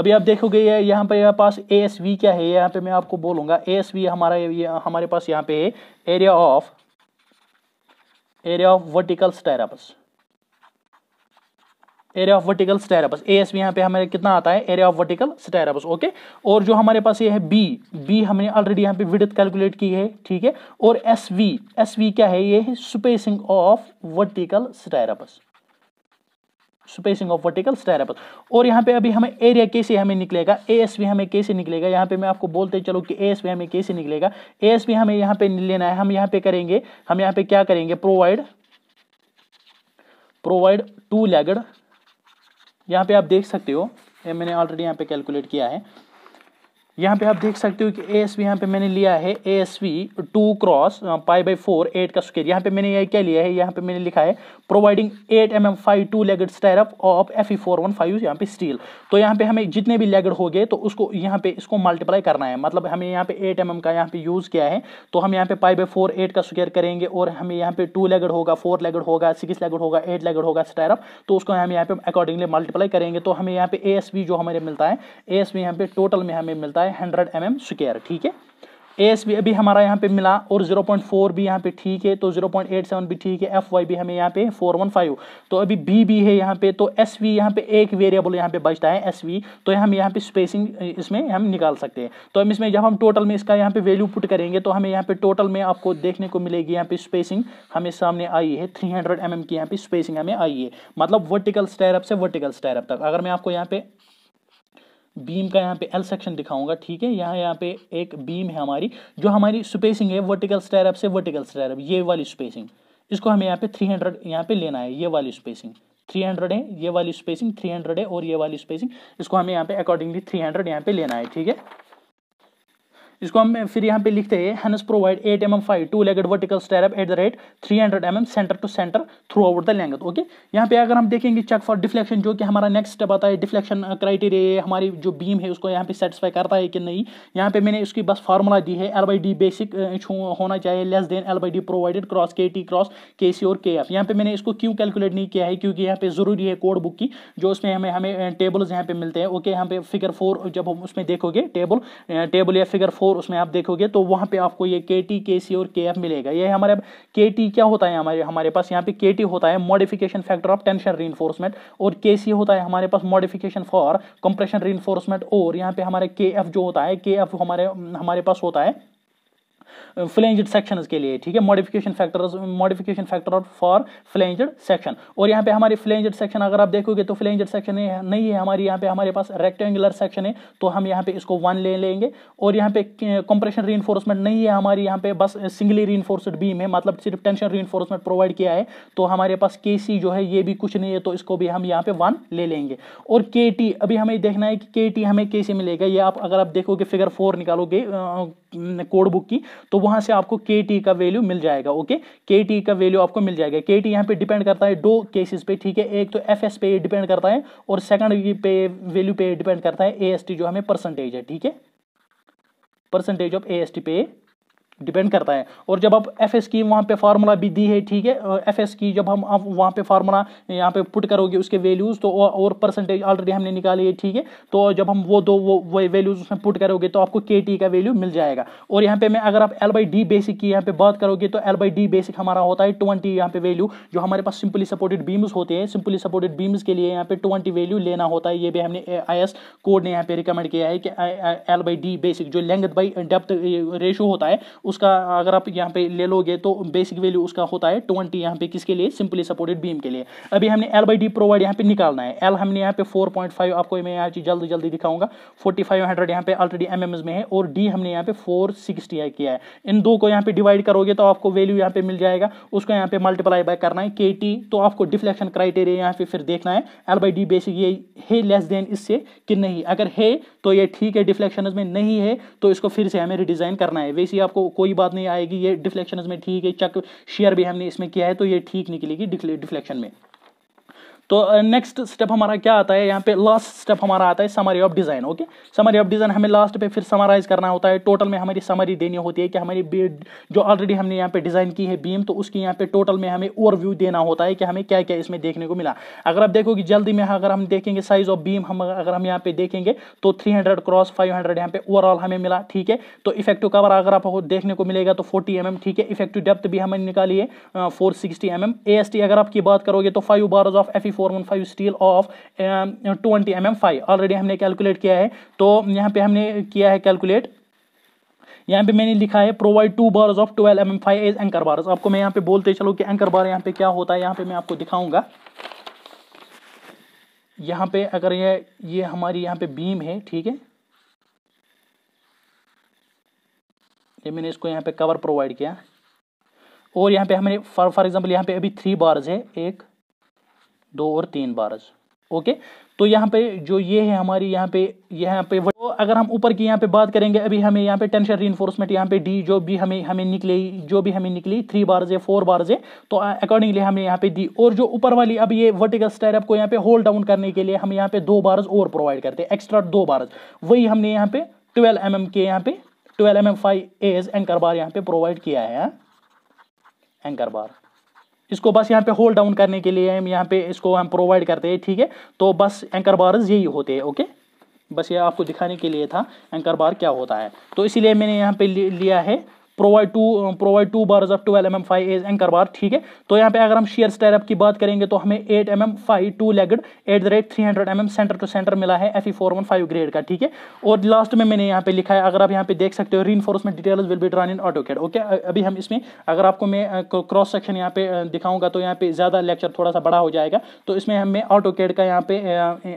Speaker 1: अभी आप देखोगे ये यहाँ पे यहाँ पास ए एस वी क्या है यहाँ पे मैं आपको बोलूँगा ए एस वी हमारा ये हमारे पास यहाँ पे area of area of vertical stirrups area of vertical stirrups A S यहाँ पे हमारे कितना आता है area of vertical stirrups okay और जो हमारे पास ये है बी बी हमने ऑलरेडी यहाँ पे विडथ कैलकुलेट की है ठीक है और एस वी एस वी क्या है ये है spacing of vertical stirrups spacing of vertical stirrups और यहाँ पे अभी हमें एरिया कैसे हमें निकलेगा ए हमें कैसे निकलेगा यहाँ पे मैं आपको बोलते चलो कि ए हमें कैसे निकलेगा ए हमें यहाँ पे लेना है हम यहाँ पे करेंगे हम यहाँ पे क्या करेंगे प्रोवाइड प्रोवाइड टू लेगड यहाँ पे आप देख सकते हो मैंने ऑलरेडी यहाँ पे कैलकुलेट किया है यहाँ पे आप देख सकते हो कि ए एस वी यहाँ पे मैंने लिया है A S V two cross pi by four eight का स्क्वायर यहाँ पे मैंने ये क्या लिया है यहाँ पे मैंने लिखा है providing eight M M five two legged stirrup of F E four one five यहाँ पे स्टील तो यहाँ पे हमें जितने भी लेगड हो गए तो उसको यहाँ पे इसको मल्टीप्लाई करना है मतलब हमें यहाँ पे एट एम एम का यहाँ पे यूज़ किया है तो हम यहाँ पे पाई बाई फोर एट का स्केयर करेंगे और हमें यहाँ पे टू लेगेड होगा फोर लेगड होगा सिक्स लेगड होगा एट लेगड होगा स्टायरअप तो उसको हम यहाँ पे अकॉर्डिंगली मल्टीप्लाई करेंगे तो हमें यहाँ पे ए एस वी जो हमारे मिलता है ए एस वी यहाँ पे टोटल में हमें मिलता है होता है हंड्रेड एम एम स्क्र ठीक है ए एस भी अभी हमारा यहाँ पे मिला और 0.4 भी यहाँ पे ठीक है तो 0.87 भी ठीक है एफ वाई भी हमें यहाँ पे 415 तो अभी बी भी है यहाँ पे तो एस वी यहाँ पे एक वेरिएबल यहाँ पे बचता है एस वी तो हम यहाँ पे स्पेसिंग इसमें हम निकाल सकते हैं तो हम इसमें जब हम टोटल में इसका यहाँ पे वैल्यू पुट करेंगे तो हमें यहाँ पे टोटल में आपको देखने को मिलेगी यहाँ पे स्पेसिंग हमें सामने आई है थ्री हंड्रेड mm की यहाँ पे स्पेसिंग हमें आई है मतलब वर्टिकल स्टैरअप से वर्टिकल स्टैरअप तक अगर मैं आपको यहाँ पे बीम का यहाँ पे एल सेक्शन दिखाऊंगा ठीक है यहाँ यहाँ पे एक बीम है हमारी जो हमारी स्पेसिंग है वर्टिकल स्टैरअप से वर्टिकल स्टैरअप ये वाली स्पेसिंग इसको हमें यहाँ पे 300 हंड्रेड यहाँ पे लेना है ये वाली स्पेसिंग 300 है ये वाली स्पेसिंग 300 है और ये वाली स्पेसिंग इसको हमें यहाँ पे अकॉर्डिंगली 300 हंड्रेड यहाँ पे लेना है ठीक है इसको हम फिर यहाँ पे लिखते हैं provide eight M M five two legged vertical stirrup at the rate three hundred M M centre to centre throughout the length okay यहाँ पे अगर हम देखेंगे चेक फॉर डिफ्लेक्शन जो कि हमारा नेक्स्ट स्टेप आता है डिफ्लेक्शन क्राइटेरिया हमारी जो बीम है उसको यहाँ पे सेटिसफाई करता है कि नहीं यहाँ पे मैंने उसकी बस फार्मूला दी है एल बाई डी बेसिक होना चाहिए less than L by D provided cross K T cross K C और के एफ यहाँ पे मैंने इसको क्यों कैलकुलेट नहीं किया है क्योंकि यहाँ पे ज़रूरी है कोड बुक की जो उसमें हमें हमें टेबल्स यहाँ पे मिलते हैं ओके यहाँ पे फिगर फोर जब हम उसमें देखोगे टेबल टेबल या फिगर फोर और उसमें आप देखोगे तो वहाँ पे आपको ये के टी के सी और के एफ मिलेगा ये हमारे के टी क्या होता है हमारे हमारे पास यहाँ पे के टी होता है मॉडिफिकेशन फैक्टर ऑफ टेंशन री और के सी होता है हमारे पास मॉडिफिकेशन फॉर कंप्रेशन री और यहाँ पे हमारे के एफ जो होता है के एफ हमारे हमारे पास होता है फ्लेंजड सेक्शंस के लिए ठीक है modification factors modification factor for flanged section और यहाँ पे हमारे फ्लेंजड सेक्शन अगर आप देखोगे तो फ्लेंजड सेक्शन नहीं है हमारे यहाँ पे हमारे पास रेक्टेंगुलर सेक्शन है तो हम यहाँ पे इसको वन ले लेंगे और यहाँ पे कंप्रेशन री नहीं है हमारे यहाँ पे बस सिंगली री बीम है मतलब सिर्फ टेंशन री प्रोवाइड किया है तो हमारे पास के जो है ये भी कुछ नहीं है तो इसको भी हम यहाँ पे वन ले लेंगे और के अभी हमें देखना है कि के हमें कैसे मिलेगा ये आप अगर आप देखोगे फिगर फोर निकालोगे कोड बुक की तो वहां से आपको के टी का वैल्यू मिल जाएगा ओके के टी का वैल्यू आपको मिल जाएगा के टी यहाँ पे डिपेंड करता है दो केसेस पे ठीक है एक तो एफ एस पे डिपेंड करता है और सेकंड पे वैल्यू पे डिपेंड करता है ए एस टी जो हमें परसेंटेज है ठीक है percentage of A S T पे डिपेंड करता है और जब आप एफ एस की वहाँ पे फार्मूला भी दी है ठीक है एफ एस की जब हम आप वहाँ पे फार्मूला यहाँ पे पुट करोगे उसके वैल्यूज़ तो और परसेंटेज ऑलरेडी हमने निकाली है ठीक है तो जब हम वो दो वो वैल्यूज़ उसमें पुट करोगे तो आपको के टी का वैल्यू मिल जाएगा और यहाँ पे मैं अगर आप एल बाई डी बेसिक की यहाँ पे बात करोगे तो एल बाई डी बेसिक हमारा होता है ट्वेंटी यहाँ पे वैल्यू जो हमारे पास सिंपली सपोर्टेड बीम्स होते हैं सिंपली सपोर्टेड बीम्स के लिए यहाँ पे ट्वेंटी वैल्यू लेना होता है ये भी हमने आई एस कोड ने यहाँ पे रिकमेंड किया है कि एल बाई डी बेसिक जो लेंथ बाई डेप्थ रेशो होता है उसका अगर आप यहाँ पे ले लोगे तो बेसिक वैल्यू उसका होता है ट्वेंटी यहाँ पे किसके लिए सिंपली सपोर्टेड बीम के लिए अभी हमने एल बाई डी प्रोवाइड यहाँ पे निकालना है एल हमने यहाँ पे फोर पॉइंट फाइव आपको मैं यहाँ जल्दी जल्दी दिखाऊंगा फोर्टी फाइव हंड्रेड यहाँ पे ऑलरेडी एम एम में है और डी हमने यहाँ पे फोर सिक्सटी किया है इन दो को यहाँ पे डिवाइड करोगे तो आपको वैल्यू यहाँ पे मिल जाएगा उसको यहाँ पे मल्टीप्लाई बाय करना है के टी तो आपको डिफ्लेक्शन क्राइटेरिया यहाँ पे फिर देखना है एल बाई डी बेसिक ये है लेस देन इससे कि नहीं अगर है तो ये ठीक है डिफ्लेक्शन में नहीं है तो इसको फिर से हमें रिडिजाइन करना है वैसे आपको कोई बात नहीं आएगी ये डिफ्लेक्शन में ठीक है चक शेयर भी हमने इसमें किया है तो ये ठीक निकलेगी डिफ्लेक्शन में तो नेक्स्ट स्टेप हमारा क्या आता है यहाँ पे लास्ट स्टेप हमारा आता है summary of design okay summary of design हमें लास्ट पे फिर समराइज करना होता है टोटल में हमारी समरी देनी होती है कि हमारी जो ऑलरेडी हमने यहाँ पे डिज़ाइन की है बीम तो उसकी यहाँ पे टोटल में हमें ओवरव्यू देना होता है कि हमें क्या क्या इसमें देखने को मिला अगर आप देखोगे जल्दी में अगर हम देखेंगे साइज ऑफ बीम हम अगर हम यहाँ पे देखेंगे तो थ्री क्रॉस फाइव हंड्रेड यहाँ पे ओवरऑल हमें मिला ठीक है तो इफेक्टिव कवर अगर आपको देखने को मिलेगा तो फोर्टी एम mm, ठीक है इफेक्टिव डेप्थ भी हमें निकाली है फोर सिक्सटी एम एम अगर आपकी बात करोगे तो five bars of F 0.415 steel of twenty M M फाइव ऑलरेडी हमने कैलकुलेट किया है तो यहाँ पे हमने किया है कैलकुलेट यहाँ पे मैंने लिखा है provide two bars of twelve M M five as anchor bars आपको मैं यहाँ पे बोलते चलो कि एंकर बार यहाँ पे क्या होता है यहाँ पे मैं आपको दिखाऊंगा यहाँ पे अगर ये ये हमारी यहाँ पे बीम है ठीक है ये मैंने इसको यहाँ पे कवर प्रोवाइड किया और यहाँ पे हमने फॉर फॉर एग्जाम्पल यहाँ पे अभी थ्री बार्स है एक दो और तीन बारस ओके तो यहाँ पे जो ये है हमारी यहाँ पे यहाँ पे तो अगर हम ऊपर की यहाँ पे बात करेंगे अभी हमें यहाँ पे टेंशन री इन्फोर्समेंट यहाँ पे डी जो भी हमें हमें निकली जो भी हमें निकली थ्री बार्स है फोर बार्स है तो अकॉर्डिंगली हमें यहाँ पे दी और जो ऊपर वाली अब ये वर्टिकल स्टायर आपको यहाँ पे होल्ड डाउन करने के लिए हम यहाँ पे दो बार्स और प्रोवाइड करते हैं एक्स्ट्रा दो बार्स वही हमने यहाँ पे ट्वेल्व एम के यहाँ पे twelve M M five as anchor bar यहाँ पे प्रोवाइड किया है एंकर बार इसको बस यहाँ पे होल्ड डाउन करने के लिए हम यहाँ पे इसको हम प्रोवाइड करते हैं ठीक है तो बस एंकर बार्स यही होते हैं ओके बस ये आपको दिखाने के लिए था एंकर बार क्या होता है तो इसीलिए मैंने यहाँ पे लिया है provide two provide two bars of twelve M M five as anchor bar ठीक है तो यहाँ पे अगर हम शेयर स्टैरअप की बात करेंगे तो हमें eight M M five two legged at the rate three hundred M M centre to center मिला है F E four one five grade का ठीक है और लास्ट में मैंने यहाँ पे लिखा है अगर आप यहाँ पे देख सकते हो reinforcement details will be drawn in auto okay अभी हम इसमें अगर आपको मैं क्रॉस सेक्शन यहाँ पे दिखाऊंगा तो यहाँ पे ज़्यादा लेक्चर थोड़ा सा बड़ा हो जाएगा तो इसमें हम मैं ऑटो का यहाँ पे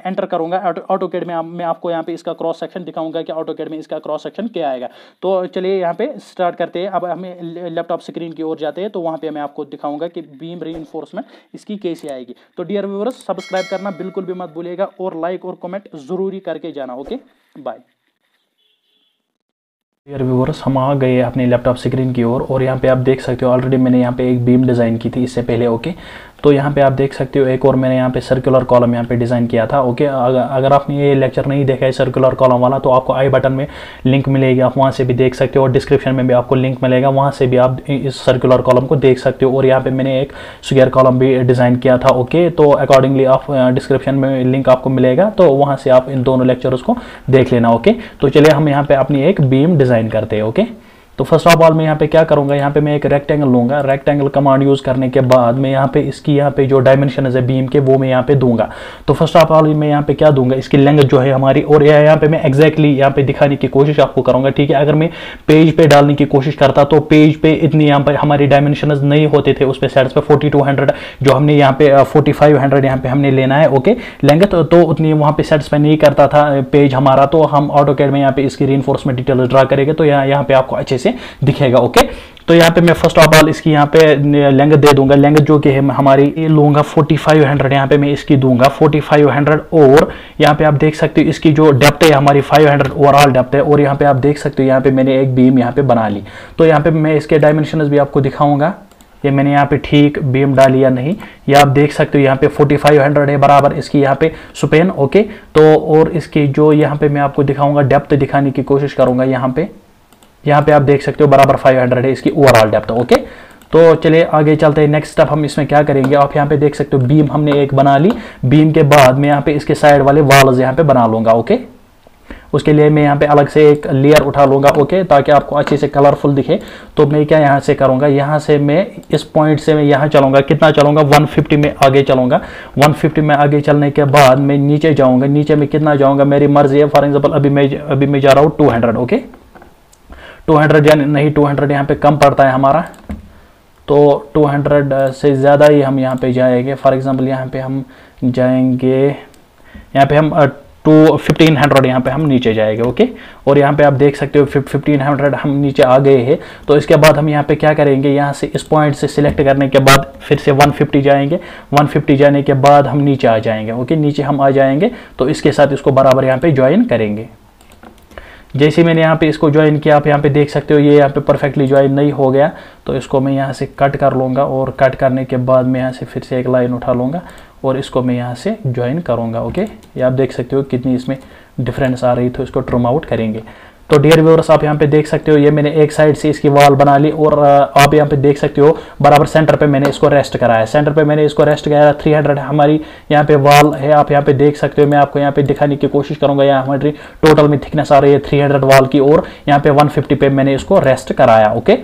Speaker 1: एंटर करूँगा ऑटो कैड में मैं आपको यहाँ पे इसका क्रॉस सेक्शन दिखाऊंगा कि ऑटो में इसका क्रॉस सेक्शन क्या आएगा तो चलिए यहाँ पे स्टार्ट करते अब हमें लैपटॉप स्क्रीन की ओर जाते हैं तो वहाँ पे मैं आपको दिखाऊंगा कि बीम री इसकी कैसे आएगी तो डियर व्यूवर्स सब्सक्राइब करना बिल्कुल भी मत भूलेगा और लाइक और कमेंट ज़रूरी करके जाना ओके बाय डियर व्यूवर्स हम आ गए अपने लैपटॉप स्क्रीन की ओर और, और यहाँ पे आप देख सकते हो ऑलरेडी मैंने यहाँ पे एक बीम डिज़ाइन की थी इससे पहले ओके तो यहाँ पे आप देख सकते हो एक और मैंने यहाँ पे सर्कुलर कॉलम यहाँ पे डिज़ाइन किया था ओके अगर आपने ये लेक्चर नहीं देखा है सर्कुलर कॉलम वाला तो आपको आई बटन में लिंक मिलेगी आप वहाँ से भी देख सकते हो और डिस्क्रिप्शन में भी आपको लिंक मिलेगा वहाँ से भी आप इस सर्कुलर कॉलम को देख सकते हो और यहाँ पर मैंने एक स्क्वेयर कॉलम भी डिज़ाइन किया था ओके तो अकॉर्डिंगली आप डिस्क्रिप्शन में लिंक आपको मिलेगा तो वहाँ से आप इन दोनों लेक्चर को देख लेना ओके तो चलिए हम यहाँ पर अपनी एक बीम डिज़ाइन करते हैं ओके तो फर्स्ट ऑफ ऑल मैं यहाँ पे क्या करूँगा यहाँ पे मैं एक रेक्टेंगल लूँगा रेक्टेंगल कमांड यूज़ करने के बाद मैं यहाँ पे इसकी यहाँ पे जो डायमेंशन है बीम के वो मैं यहाँ पे दूंगा तो फर्स्ट ऑफ ऑल मैं यहाँ पे क्या दूंगा इसकी लेंथ जो है हमारी और यह यहाँ पे मैं एक्जैक्टली exactly यहाँ पे दिखाने की कोशिश आपको करूँगा ठीक है अगर मैं पेज पे डालने की कोशिश करता तो पेज पे इतनी यहाँ पर हमारी डायमेंशन नहीं होते थे उस पर साइड्स पर फोर्टी टू हंड्रेड जो हमने यहाँ पे फोर्टी फाइव हंड्रेड यहाँ पे हमने लेना है ओके लेंगथ तो, उतनी वहाँ पे सेटिस्फाई नहीं करता था पेज हमारा तो हम ऑटो कैड में यहाँ पे इसकी रीइन्फोर्समेंट डिटेल्स ड्रा करेंगे तो यहाँ यहाँ पे आपको अच्छे से दिखेगा ओके तो यहाँ पे मैं फर्स्ट ऑफ ऑल इसकी यहाँ पे लेंथ दे दूंगा लेंथ जो कि है हमारी ये लूंगा 4500 यहाँ पे मैं इसकी दूंगा 4500 और यहाँ पे आप देख सकते हो इसकी जो डेप्थ है हमारी 500 ओवरऑल डेप्थ है और यहाँ पे आप देख सकते हो यहाँ पे मैंने एक बीम यहाँ पे बना ली तो यहाँ पे मैं इसके डायमेंशन भी आपको दिखाऊंगा ये मैंने यहाँ पे ठीक बीम डाली या नहीं ये आप देख सकते हो यहाँ पे 4500 है बराबर इसकी यहाँ पे स्पेन ओके तो और इसकी जो यहाँ पे मैं आपको दिखाऊंगा डेप्थ दिखाने की कोशिश करूंगा यहाँ पे यहाँ पे आप देख सकते हो बराबर 500 है इसकी ओवरऑल डेप्थ ओके तो चलिए आगे चलते हैं नेक्स्ट स्टेप हम इसमें क्या करेंगे आप यहाँ पे देख सकते हो बीम हमने एक बना ली बीम के बाद मैं यहाँ पे इसके साइड वाले वॉल्स यहाँ पे बना लूंगा ओके उसके लिए मैं यहाँ पे अलग से एक लेयर उठा लूंगा ओके ताकि आपको अच्छे से कलरफुल दिखे तो मैं क्या यहाँ से करूँगा यहाँ से मैं इस पॉइंट से मैं यहाँ चलूँगा कितना चलूँगा 150 में आगे चलूँगा 150 में आगे चलने के बाद मैं नीचे जाऊँगा नीचे में कितना जाऊँगा मेरी मर्जी है फॉर एग्जाम्पल अभी मैं अभी मैं जा रहा हूँ टू ओके टू हंड्रेड या नहीं टू हंड्रेड यहाँ पर कम पड़ता है हमारा तो टू हंड्रेड से ज़्यादा ही हम यहाँ पे जाएंगे फॉर एग्ज़ाम्पल यहाँ पे हम जाएंगे यहाँ पे हम टू फिफ्टीन हंड्रेड यहाँ पर हम नीचे जाएंगे ओके और यहाँ पे आप देख सकते हो फिफ्टीन हंड्रेड हम नीचे आ गए हैं तो इसके बाद हम यहाँ पे क्या करेंगे यहाँ से इस पॉइंट से सिलेक्ट करने के बाद फिर से वन फिफ्टी जाएंगे वन फिफ्टी जाने के बाद हम नीचे आ जाएंगे ओके नीचे हम आ जाएंगे तो इसके साथ इसको बराबर यहाँ पे ज्वाइन करेंगे जैसे मैंने यहाँ पे इसको ज्वाइन किया आप यहाँ पे देख सकते हो ये यहाँ पे परफेक्टली ज्वाइन नहीं हो गया तो इसको मैं यहाँ से कट कर लूँगा और कट करने के बाद मैं यहाँ से फिर से एक लाइन उठा लूँगा और इसको मैं यहाँ से ज्वाइन करूँगा ओके ये आप देख सकते हो कितनी इसमें डिफरेंस आ रही तो इसको ट्रम आउट करेंगे तो डियर व्यूअर्स आप यहाँ पे देख सकते हो ये मैंने एक साइड से इसकी वॉल बना ली और आप यहाँ पे देख सकते हो बराबर सेंटर पे मैंने इसको रेस्ट कराया सेंटर पे मैंने इसको रेस्ट कराया थ्री हंड्रेड हमारी यहाँ पे वॉल है आप यहाँ पे देख सकते हो मैं आपको यहाँ पे दिखाने की कोशिश करूंगा यहाँ हमारी टोटल में थिकनेस आ रही है थ्री हंड्रेड वॉल की और यहाँ पे वन फिफ्टी पे मैंने इसको रेस्ट कराया ओके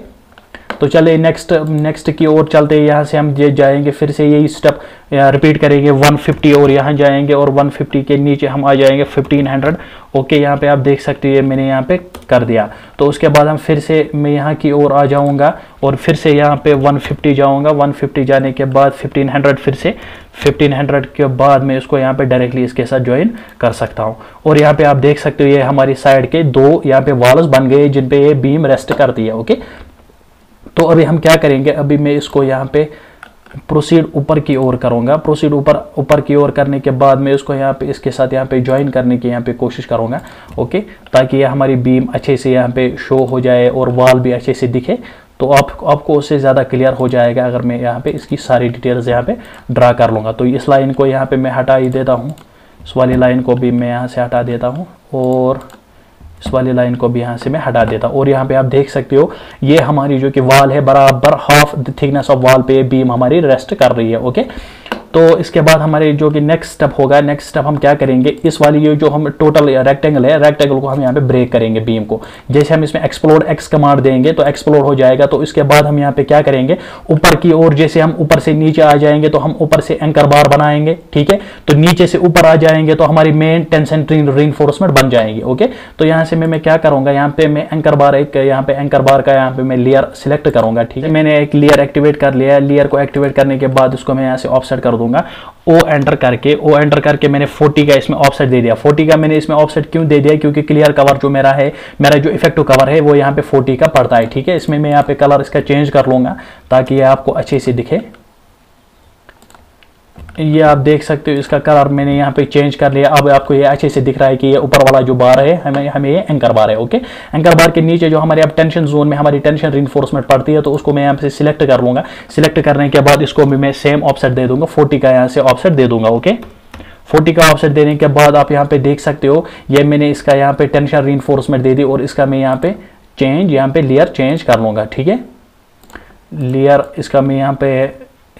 Speaker 1: तो चले नेक्स्ट नेक्स्ट की ओर चलते यहाँ से हम जाएंगे फिर से यही स्टेप रिपीट करेंगे 150 और यहाँ जाएंगे और 150 के नीचे हम आ जाएंगे 1500 ओके यहाँ पे आप देख सकते हैं मैंने यहाँ पे कर दिया तो उसके बाद हम फिर से मैं यहाँ की ओर आ जाऊँगा और फिर से यहाँ पे 150 जाऊँगा वन जाने के बाद फिफ्टीन फिर से 1500 के बाद मैं इसको यहाँ पे डायरेक्टली इसके साथ ज्वाइन कर सकता हूँ और यहाँ पे आप देख सकते हो ये हमारी साइड के दो यहाँ पे वॉल्स बन गए जिन पे ये बीम रेस्ट करती है ओके तो अभी हम क्या करेंगे अभी मैं इसको यहाँ पे प्रोसीड ऊपर की ओर करूँगा प्रोसीड ऊपर ऊपर की ओर करने के बाद मैं इसको यहाँ पे इसके साथ यहाँ पे ज्वाइन करने की यहाँ पे कोशिश करूँगा ओके ताकि ये हमारी बीम अच्छे से यहाँ पे शो हो जाए और वाल भी अच्छे से दिखे तो आप आपको उससे ज़्यादा क्लियर हो जाएगा अगर मैं यहाँ पे इसकी सारी डिटेल्स यहाँ पे ड्रा कर लूँगा तो इस लाइन को यहाँ पे मैं हटा ही देता हूँ इस वाली लाइन को भी मैं यहाँ से हटा देता हूँ और इस वाली लाइन को भी यहाँ से मैं हटा देता और यहाँ पे आप देख सकते हो ये हमारी जो कि वाल है बराबर हाफ थिकनेस ऑफ वाल पे बीम हमारी रेस्ट कर रही है ओके तो इसके बाद हमारे जो कि नेक्स्ट स्टेप होगा नेक्स्ट स्टेप हम क्या करेंगे इस वाली ये जो हम टोटल रेक्टेंगल है रेक्टेंगल को हम यहाँ पे ब्रेक करेंगे बीम को जैसे हम इसमें एक्सप्लोर एक्स कमांड देंगे तो एक्सप्लोर हो जाएगा तो इसके बाद हम यहाँ पे क्या करेंगे ऊपर की ओर जैसे हम ऊपर से नीचे आ जाएंगे तो हम ऊपर से एंकर बार बनाएंगे ठीक है तो नीचे से ऊपर आ जाएंगे तो हमारी मेन टेंशन री बन जाएंगे ओके तो यहाँ से मैं क्या करूँगा यहाँ पे मैं एंकर बार एक यहाँ पे एंकर बार का यहाँ पे मैं लेयर सिलेक्ट करूंगा ठीक है मैंने एक लेयर एक्टिवेट कर लिया लेयर को एक्टिवेट करने के बाद उसको मैं यहाँ से ऑफसेट कर दूंगा ओ एंटर करके ओ एंटर करके मैंने 40 का इसमें ऑफसेट दे दिया 40 का मैंने इसमें ऑफसेट क्यों दे दिया क्योंकि क्लियर कवर जो मेरा है मेरा जो इफेक्टिव कवर है वो यहाँ पे 40 का पड़ता है ठीक है इसमें मैं यहाँ पे कलर इसका चेंज कर लूंगा ताकि ये आपको अच्छे से दिखे ये आप देख सकते हो इसका कलर मैंने यहाँ पे चेंज कर लिया अब आपको ये अच्छे से दिख रहा है कि ये ऊपर वाला जो बार है हमें हमें ये एंकर बार है ओके एंकर बार के नीचे जो हमारे अब टेंशन जोन में हमारी टेंशन रिन्फोर्समेंट पड़ती है तो उसको मैं यहाँ से सिलेक्ट कर लूँगा सिलेक्ट करने के बाद इसको भी मैं सेम ऑप्शन दे दूंगा फोर्टी का यहाँ से ऑप्शन दे दूंगा ओके फोर्टी का ऑप्शन देने के बाद आप यहाँ पे देख सकते हो ये मैंने इसका यहाँ पे टेंशन री दे दी और इसका मैं यहाँ पे चेंज यहाँ पे लेयर चेंज कर लूँगा ठीक है लेयर इसका मैं यहाँ पे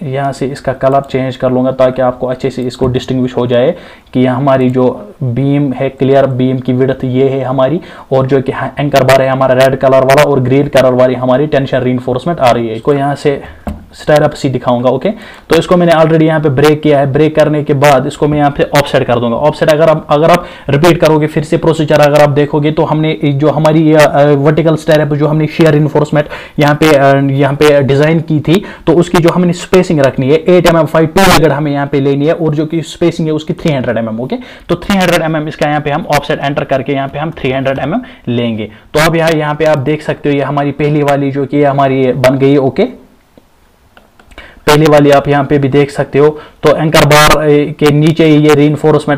Speaker 1: यहाँ से इसका कलर चेंज कर लूँगा ताकि आपको अच्छे से इसको डिस्टिंग्विश हो जाए कि हमारी जो बीम है क्लियर बीम की विड़थ ये है हमारी और जो कि एंकर बार है हमारा रेड कलर वाला और ग्रीन कलर वाली हमारी टेंशन री आ रही है को तो यहाँ से स्टायर अप सी दिखाऊंगा ओके तो इसको मैंने ऑलरेडी यहाँ पे ब्रेक किया है ब्रेक करने के बाद इसको मैं यहाँ पे ऑफसेट कर दूंगा ऑफसेट अगर आप अगर आप रिपीट करोगे फिर से प्रोसीजर अगर आप देखोगे तो हमने जो हमारी वर्टिकल स्टायर जो हमने शेयर इन्फोर्समेंट यहाँ पे यहाँ पे डिजाइन की थी तो उसकी जो हमने स्पेसिंग रखनी है eight M M five two hundred हमें यहाँ पे लेनी है और जो कि स्पेसिंग है उसकी three hundred M M okay तो थ्री हंड्रेड एम एम इसका यहाँ पे हम ऑफसेट एंटर करके यहाँ पे हम थ्री हंड्रेड एम एम लेंगे तो अब यहाँ यहाँ पे आप देख सकते हो ये हमारी पहली वाली जो कि हमारी बन गई ओके पहले वाली आप यहाँ पे भी देख सकते हो तो एंकर बार के नीचे ये री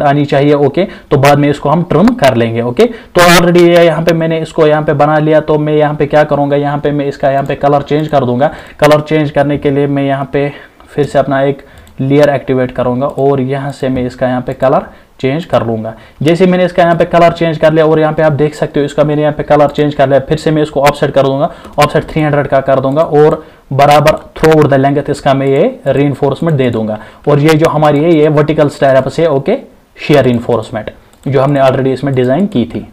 Speaker 1: आनी चाहिए ओके तो बाद में इसको हम ट्रिम कर लेंगे ओके तो ऑलरेडी यहाँ पे मैंने इसको यहाँ पे बना लिया तो मैं यहाँ पे क्या करूँगा यहाँ पे मैं इसका यहाँ पे कलर चेंज कर दूंगा कलर चेंज करने के लिए मैं यहाँ पे फिर से अपना एक लेयर एक्टिवेट करूंगा और यहाँ से मैं इसका यहाँ पे कलर चेंज कर लूंगा जैसे मैंने इसका यहाँ पे कलर चेंज कर लिया और यहाँ पे आप देख सकते हो इसका मैंने यहाँ पे कलर चेंज कर लिया फिर से मैं इसको ऑफसेट कर दूंगा ऑफसेट 300 का कर दूंगा और बराबर थ्रू ओवर द लेंथ तो इसका मैं ये री दे दूंगा और ये जो हमारी है ये वर्टिकल स्टैरअप से ओके शेयर इन्फोर्समेंट जो हमने ऑलरेडी इसमें डिज़ाइन की थी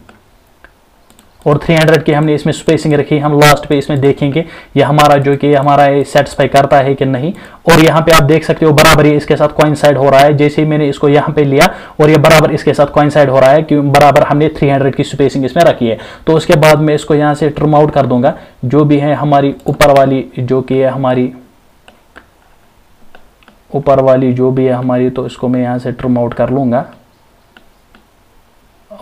Speaker 1: और 300 की हमने इसमें स्पेसिंग रखी हम लास्ट पे इसमें देखेंगे ये हमारा जो कि हमारा सेटिस्फाई करता है कि नहीं और यहाँ पे आप देख सकते हो बराबर ये इसके साथ कॉइनसाइड हो रहा है जैसे ही मैंने इसको यहाँ पे लिया और ये बराबर इसके साथ कॉइनसाइड हो रहा है कि बराबर हमने 300 की स्पेसिंग इसमें रखी है तो उसके बाद मैं इसको यहाँ से ट्रम आउट कर दूंगा जो भी है हमारी ऊपर वाली जो कि है हमारी ऊपर वाली जो भी है हमारी तो इसको मैं यहाँ से ट्रम आउट कर लूंगा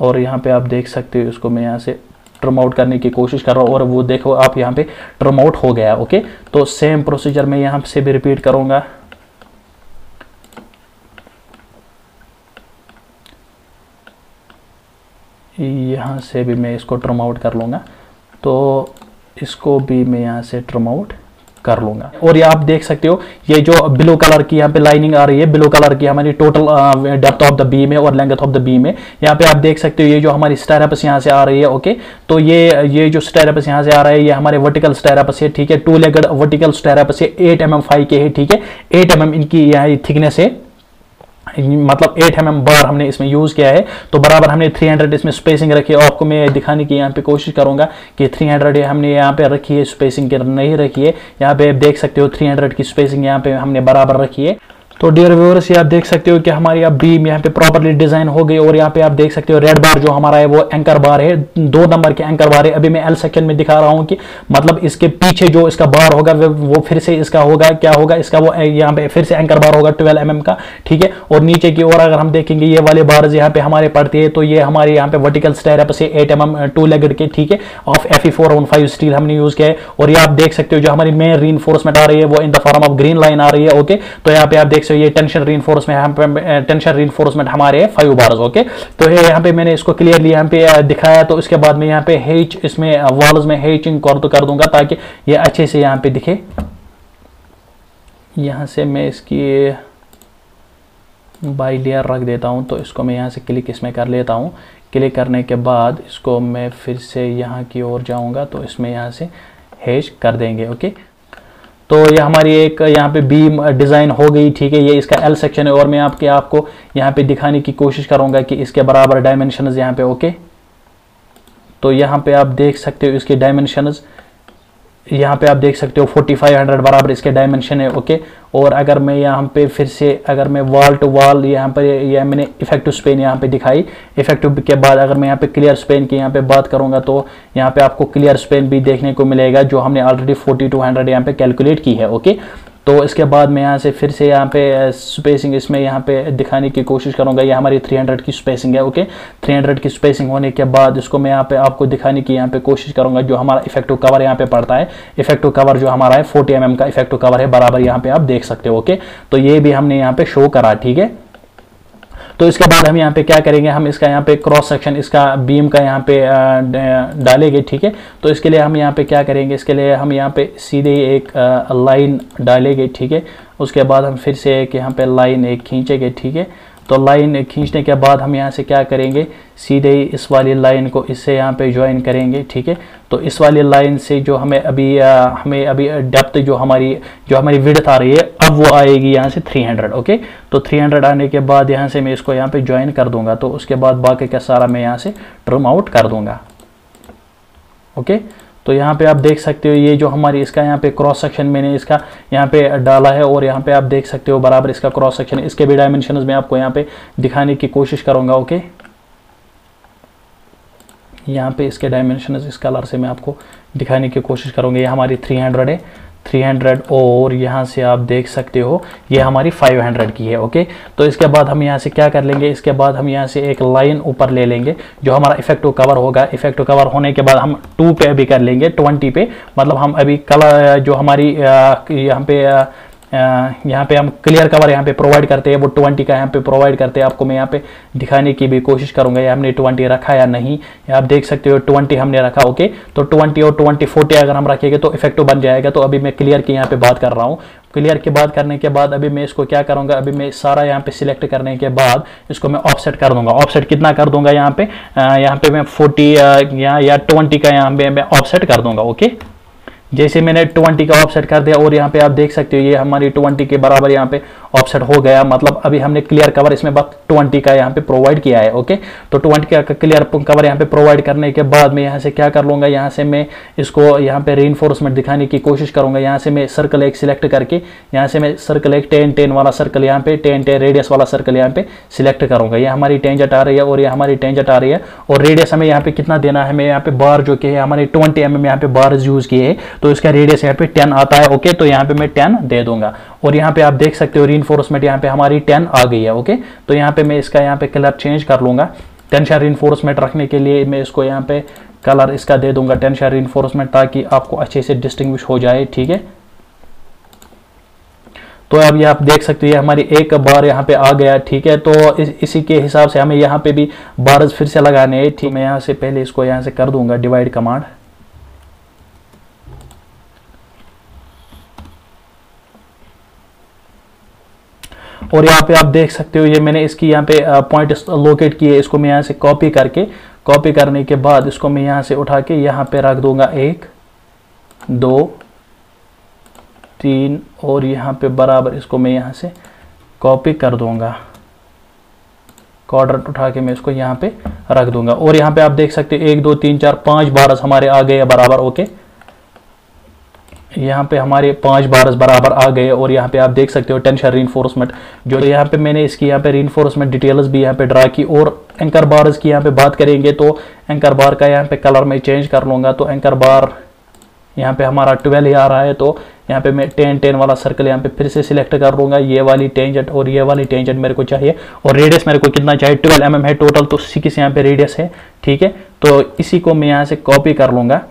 Speaker 1: और यहाँ पे आप देख सकते हो इसको मैं यहाँ से टर्म आउट करने की कोशिश कर रहा हूँ और वो देखो आप यहाँ पे टर्म आउट हो गया ओके तो सेम प्रोसीजर मैं यहाँ से भी रिपीट करूँगा यहाँ से भी मैं इसको ट्रम आउट कर लूँगा तो इसको भी मैं यहाँ से ट्रम आउट कर लूंगा और ये आप देख सकते हो ये जो ब्लू कलर की यहाँ पे लाइनिंग आ रही है ब्लू कलर की हमारी total depth of the B में और लेंथ ऑफ द बी में यहाँ पे आप देख सकते हो ये जो हमारी स्टेरपस यहाँ से आ रही है ओके तो ये ये जो स्टेरपस यहाँ से आ रहा है ये हमारे वर्टिकल स्टेरपस है ठीक है टू लेगड वर्टिकल स्टेरपस है एट एम एम फाइव के है ठीक है एट एम एम इनकी यहाँ थिकनेस है मतलब 8 एम mm बार हमने इसमें यूज़ किया है तो बराबर हमने 300 इसमें स्पेसिंग रखी है आपको मैं दिखाने की यहाँ पे कोशिश करूंगा कि 300 हंड्रेड हमने यहाँ पे रखी है स्पेसिंग नहीं रखी है यहाँ पे आप देख सकते हो 300 की स्पेसिंग यहाँ पे हमने बराबर रखी है तो डियर व्यूअर्स ये आप देख सकते हो कि हमारी अब बीम यहाँ पे प्रॉपरली डिजाइन हो गई और यहाँ पे आप देख सकते हो रेड बार जो हमारा है वो एंकर बार है दो नंबर के एंकर बार है अभी मैं एल सेक्शन में दिखा रहा हूँ कि मतलब इसके पीछे जो इसका बार होगा वो फिर से इसका होगा क्या होगा इसका वो यहाँ पे फिर से एंकर बार होगा ट्वेल्व एम mm का ठीक है और नीचे की ओर अगर हम देखेंगे ये वाले बार यहाँ पे हमारे पड़ती है तो ये हमारे यहाँ पे वर्टिकल स्टेरअप से एट एम एम टू लेगड के ठीक है of F E four one five steel हमने यूज किया है और ये आप देख सकते हो जो हमारी मेन रीनफोर्समेंट आ रही है वो in the form of green line आ रही है ओके तो यहाँ पे आप देख से ये टेंशन री इन्फोर्समेंट यहाँ पे टेंशन री इन्फोर्समेंट हमारे फाइव बार्स ओके तो ये यहाँ पे मैंने इसको क्लियरली यहाँ पे दिखाया तो उसके बाद में यहाँ पे हेच इसमें वॉल्स में हेचिंग कर, तो कर दूंगा ताकि ये अच्छे से यहाँ पे दिखे यहाँ से मैं इसकी बाई लेयर रख देता हूँ तो इसको मैं यहाँ से क्लिक इसमें कर लेता हूँ क्लिक करने के बाद इसको मैं फिर से यहाँ की ओर जाऊँगा तो इसमें यहाँ से हेज कर देंगे ओके तो ये हमारी एक यहाँ पे बीम डिज़ाइन हो गई ठीक है ये इसका एल सेक्शन है और मैं आपके आपको यहाँ पे दिखाने की कोशिश करूँगा कि इसके बराबर डायमेंशनज यहाँ पे ओके तो यहाँ पे आप देख सकते हो इसके डायमेंशनज यहाँ पे आप देख सकते हो 4500 बराबर इसके डायमेंशन है ओके और अगर मैं यहाँ पे फिर से अगर मैं वॉल टू वॉल यहाँ पर यह मैंने इफेक्टिव स्पेन यहाँ पे दिखाई इफेक्टिव के बाद अगर मैं यहाँ पे क्लियर स्पेन की यहाँ पे बात करूँगा तो यहाँ पे आपको क्लियर स्पेन भी देखने को मिलेगा जो हमने ऑलरेडी 4200 टू हंड्रेड यहाँ पे कैलकुलेट की है ओके तो इसके बाद मैं यहाँ से फिर से यहाँ पे स्पेसिंग इसमें यहाँ पे दिखाने की कोशिश करूँगा ये हमारी 300 की स्पेसिंग है ओके 300 की स्पेसिंग होने के बाद इसको मैं यहाँ पे आपको दिखाने की यहाँ पे कोशिश करूँगा जो हमारा इफेक्टिव कवर यहाँ पे पड़ता है इफेक्टिव कवर जो हमारा है फोर्टी एम mm का इफेक्टिव कवर है बराबर यहाँ पे आप देख सकते हो ओके तो ये भी हमने यहाँ पे शो करा ठीक है तो इसके बाद हम यहाँ पे क्या करेंगे हम इसका यहाँ पे क्रॉस सेक्शन इसका बीम का यहाँ पे डालेंगे ठीक है तो इसके लिए हम यहाँ पे क्या करेंगे इसके लिए हम यहाँ पे सीधे एक लाइन डालेंगे ठीक है उसके बाद हम फिर से एक यहाँ पे लाइन एक खींचेंगे ठीक है तो लाइन खींचने के बाद हम यहाँ से क्या करेंगे सीधे इस वाली लाइन को इससे यहाँ पे ज्वाइन करेंगे ठीक है तो इस वाली लाइन से जो हमें अभी आ, हमें अभी डेप्थ जो हमारी जो हमारी विड्थ आ रही है अब वो आएगी यहाँ से 300 ओके तो 300 आने के बाद यहाँ से मैं इसको यहाँ पे ज्वाइन कर दूंगा तो उसके बाद बाकी का सारा मैं यहाँ से ट्रम आउट कर दूंगा ओके तो यहाँ पे आप देख सकते हो ये जो हमारी इसका यहाँ पे क्रॉस सेक्शन मैंने इसका यहाँ पे डाला है और यहाँ पे आप देख सकते हो बराबर इसका क्रॉस सेक्शन इसके भी डायमेंशन में आपको यहाँ पे दिखाने की कोशिश करूँगा ओके यहाँ पे इसके डायमेंशन इस कलर से मैं आपको दिखाने की कोशिश करूँगा ये हमारी थ्री हंड्रेड है 300 और यहाँ से आप देख सकते हो ये हमारी 500 की है ओके तो इसके बाद हम यहाँ से क्या कर लेंगे इसके बाद हम यहाँ से एक लाइन ऊपर ले लेंगे जो हमारा इफेक्टिव कवर होगा इफेक्टिव कवर होने के बाद हम टू पे भी कर लेंगे ट्वेंटी पे मतलब हम अभी कलर जो हमारी यहाँ पे यहाँ पे हम क्लियर कवर यहाँ पे प्रोवाइड करते हैं वो ट्वेंटी का यहाँ पे प्रोवाइड करते हैं आपको मैं यहाँ पे दिखाने की भी कोशिश करूँगा ये हमने ट्वेंटी रखा या नहीं आप देख सकते हो ट्वेंटी हमने रखा ओके तो ट्वेंटी और ट्वेंटी फोर्टी अगर हम रखेंगे तो इफेक्टिव तो बन जाएगा तो अभी मैं क्लियर की यहाँ पर बात कर रहा हूँ क्लियर की बात करने के बाद अभी मैं इसको क्या करूँगा अभी मैं सारा यहाँ पे सिलेक्ट करने के बाद इसको मैं ऑफसेट कर दूँगा ऑफसेट कितना कर दूंगा यहाँ पे यहाँ पे मैं फोर्टी या ट्वेंटी का यहाँ पे मैं ऑफसेट कर दूंगा ओके जैसे मैंने ट्वेंटी का ऑफसेट कर दिया और यहाँ पे आप देख सकते हो ये हमारी ट्वेंटी के बराबर यहाँ पे ऑफसेट हो गया मतलब अभी हमने क्लियर कवर इसमें बस ट्वेंटी का यहाँ पे प्रोवाइड किया है ओके तो ट्वेंटी का क्लियर कवर यहाँ पे प्रोवाइड करने के बाद मैं यहाँ से क्या कर लूँगा यहाँ से मैं इसको यहाँ पे री दिखाने की कोशिश करूँगा यहाँ से मैं सर्कल एक सिलेक्ट करके यहाँ से मैं सर्कल एक टेन टेन वाला सर्कल यहाँ पे टेन टेन रेडियस वाला सर्कल यहाँ पे सिलेक्ट करूँगा ये हमारी टेंजट आ रही है और ये हमारी टेंजट आ रही है और रेडियस हमें यहाँ पे कितना देना है हमें यहाँ पे बार जो कि है हमारे ट्वेंटी एम एम यहाँ पे बार यूज़ किए हैं तो इसका रेडियस यहाँ पे टेन आता है ओके तो यहाँ पे मैं टेन दे दूंगा और यहाँ पे आप देख सकते हो री यहाँ पे हमारी टेन आ गई है ओके तो यहाँ पे मैं इसका यहाँ पे कलर चेंज कर लूंगा टेंशन रीनफोर्समेंट रखने के लिए मैं इसको यहाँ पे कलर इसका दे दूंगा टेंशन रीनफोर्समेंट ताकि आपको अच्छे से डिस्टिंग्विश हो जाए ठीक है तो अब ये आप देख सकते हो हमारी एक बार यहाँ पे आ गया ठीक है तो इस, इसी के हिसाब से हमें यहाँ पे भी बार फिर से लगाने हैं ठीक मैं यहाँ से पहले इसको यहाँ से कर दूंगा डिवाइड कमांड और यहाँ पे आप देख सकते हो ये मैंने इसकी यहाँ पे पॉइंट लोकेट किए इसको मैं यहाँ से कॉपी करके कॉपी करने के बाद इसको मैं यहाँ से उठा के यहाँ पे रख दूंगा एक दो तीन और यहाँ पे बराबर इसको मैं यहाँ से कॉपी कर दूंगा कॉर्डर उठा के मैं इसको यहाँ पे रख दूंगा और यहाँ पे आप देख सकते हो एक दो तीन चार पाँच बारस हमारे आ गए बराबर ओके यहाँ पे हमारे पांच बारस बराबर आ गए और यहाँ पे आप देख सकते हो टेंशन री जो यहाँ पे मैंने इसकी यहाँ पे री डिटेल्स भी यहाँ पे ड्रा की और एंकर बार्स की यहाँ पे बात करेंगे तो एंकर बार का यहाँ पे कलर मैं चेंज कर लूँगा तो एंकर बार यहाँ पे हमारा ट्वेल्व ही आ रहा है तो यहाँ पे मैं टेन टेन वाला सर्कल यहाँ पे फिर से सिलेक्ट कर लूँगा ये वाली टेंजेंट और ये वाली टेंजेंट मेरे को चाहिए और रेडियस मेरे को कितना चाहिए ट्वेल्व एम है टोटल तो सिक्स यहाँ पे रेडियस है ठीक है तो इसी को मैं यहाँ से कॉपी कर लूँगा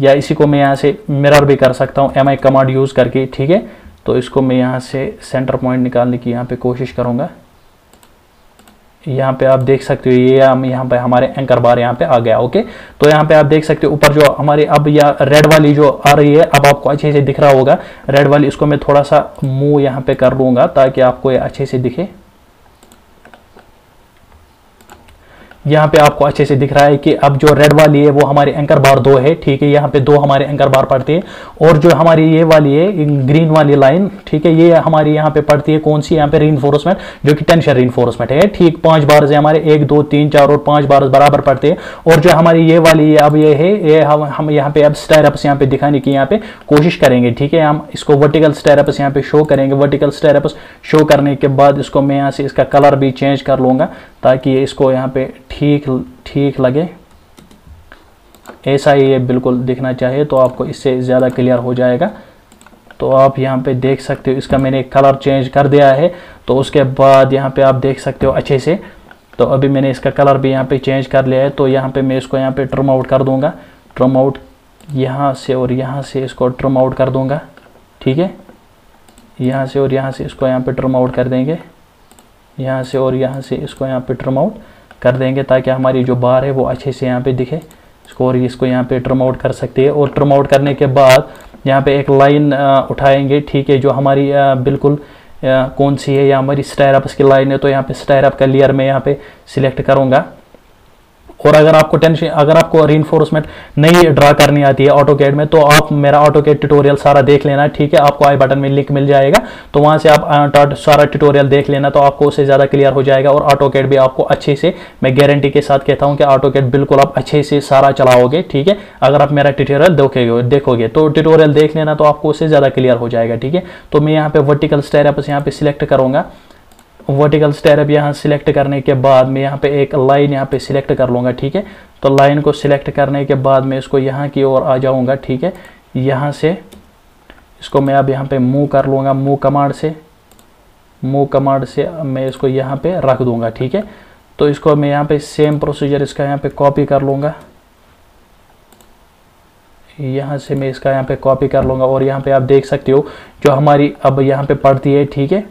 Speaker 1: या इसी को मैं यहाँ से मिरर भी कर सकता हूँ एम आई कमांड यूज़ करके ठीक है तो इसको मैं यहाँ से सेंटर पॉइंट निकालने की यहाँ पे कोशिश करूँगा यहाँ पे आप देख सकते हो ये हम यहाँ पे हमारे एंकर बार यहाँ पे आ गया ओके तो यहाँ पे आप देख सकते हो ऊपर जो हमारे अब या रेड वाली जो आ रही है अब आपको अच्छे से दिख रहा होगा रेड वाली इसको मैं थोड़ा सा मूव यहाँ पे कर लूँगा ताकि आपको ये अच्छे से दिखे यहाँ पे आपको अच्छे से दिख रहा है कि अब जो रेड वाली है वो हमारे एंकर बार दो है ठीक है यहाँ पे दो हमारे एंकर बार पड़ती है और जो हमारी ये वाली है ग्रीन वाली लाइन ठीक है ये हमारी यहाँ पे पड़ती है कौन सी यहाँ पे री जो कि टेंशन री है ठीक पांच बार से हमारे एक दो तीन चार और पांच बार बराबर पड़ते हैं और जो हमारी ये वाली अब ये है ये हम हम यहाँ पे अब स्टेरअप्स यहाँ पे दिखाने की यहाँ पे कोशिश करेंगे ठीक है हम इसको वर्टिकल स्टेरअप्स यहाँ पे शो करेंगे वर्टिकल स्टेरअप्स शो करने के बाद इसको मैं यहाँ से इसका कलर भी चेंज कर लूंगा ताकि इसको यहाँ पे ठीक ठीक लगे ऐसा ही ये बिल्कुल दिखना चाहिए तो आपको इससे ज़्यादा क्लियर हो जाएगा तो आप यहाँ पे देख सकते हो इसका मैंने कलर चेंज कर दिया है तो उसके बाद यहाँ पे आप देख सकते हो अच्छे से तो अभी मैंने इसका कलर भी यहाँ पे चेंज कर लिया है तो यहाँ पे मैं इसको यहाँ पे ट्रम आउट कर दूँगा ट्रम आउट यहाँ से और यहाँ से इसको ट्रम आउट कर दूँगा ठीक है यहाँ से और यहाँ से इसको यहाँ पे ट्रम आउट कर देंगे यहाँ से और यहाँ से इसको यहाँ पे ट्रम आउट कर देंगे ताकि हमारी जो बार है वो अच्छे से यहाँ पे दिखे इसको और इसको यहाँ पे ट्रम आउट कर सकते हैं और ट्रम आउट करने के बाद यहाँ पे एक लाइन उठाएंगे ठीक है जो हमारी आ, बिल्कुल आ, कौन सी है या हमारी स्टायर की लाइन है तो यहाँ पे स्टायरअप का लेयर में यहाँ पे सिलेक्ट करूँगा और अगर आपको टेंशन अगर आपको री नहीं ड्रा करनी आती है ऑटो में तो आप मेरा ऑटो ट्यूटोरियल सारा देख लेना ठीक है आपको आई बटन में लिंक मिल जाएगा तो वहाँ से आप सारा ट्यूटोरियल देख लेना तो आपको उससे ज़्यादा क्लियर हो जाएगा और ऑटो भी आपको अच्छे से मैं गारंटी के साथ कहता हूँ कि ऑटो बिल्कुल आप अच्छे से सारा चलाओगे ठीक है अगर आप मेरा ट्यूटोरियल देखोगे देखोगे तो ट्यूटोरियल देख लेना तो आपको उससे ज़्यादा क्लियर हो जाएगा ठीक है तो मैं यहाँ पे वर्टिकल आप यहाँ पे सिलेक्ट करूँगा वर्टिकल स्टेरअप यहाँ सिलेक्ट करने के बाद मैं यहाँ पे एक लाइन यहाँ पे सिलेक्ट कर लूँगा ठीक है तो लाइन को सिलेक्ट करने के बाद मैं इसको यहाँ की ओर आ जाऊँगा ठीक है यहाँ से इसको मैं अब यहाँ पे मूव कर लूँगा मूव कमांड से मूव कमांड से मैं इसको यहाँ पे रख दूँगा ठीक है तो इसको मैं यहाँ पे सेम प्रोसीजर इसका यहाँ पे कॉपी कर लूँगा यहाँ से मैं इसका यहाँ पे कॉपी कर लूँगा और यहाँ पे आप देख सकते हो जो हमारी अब यहाँ पे पड़ती है ठीक है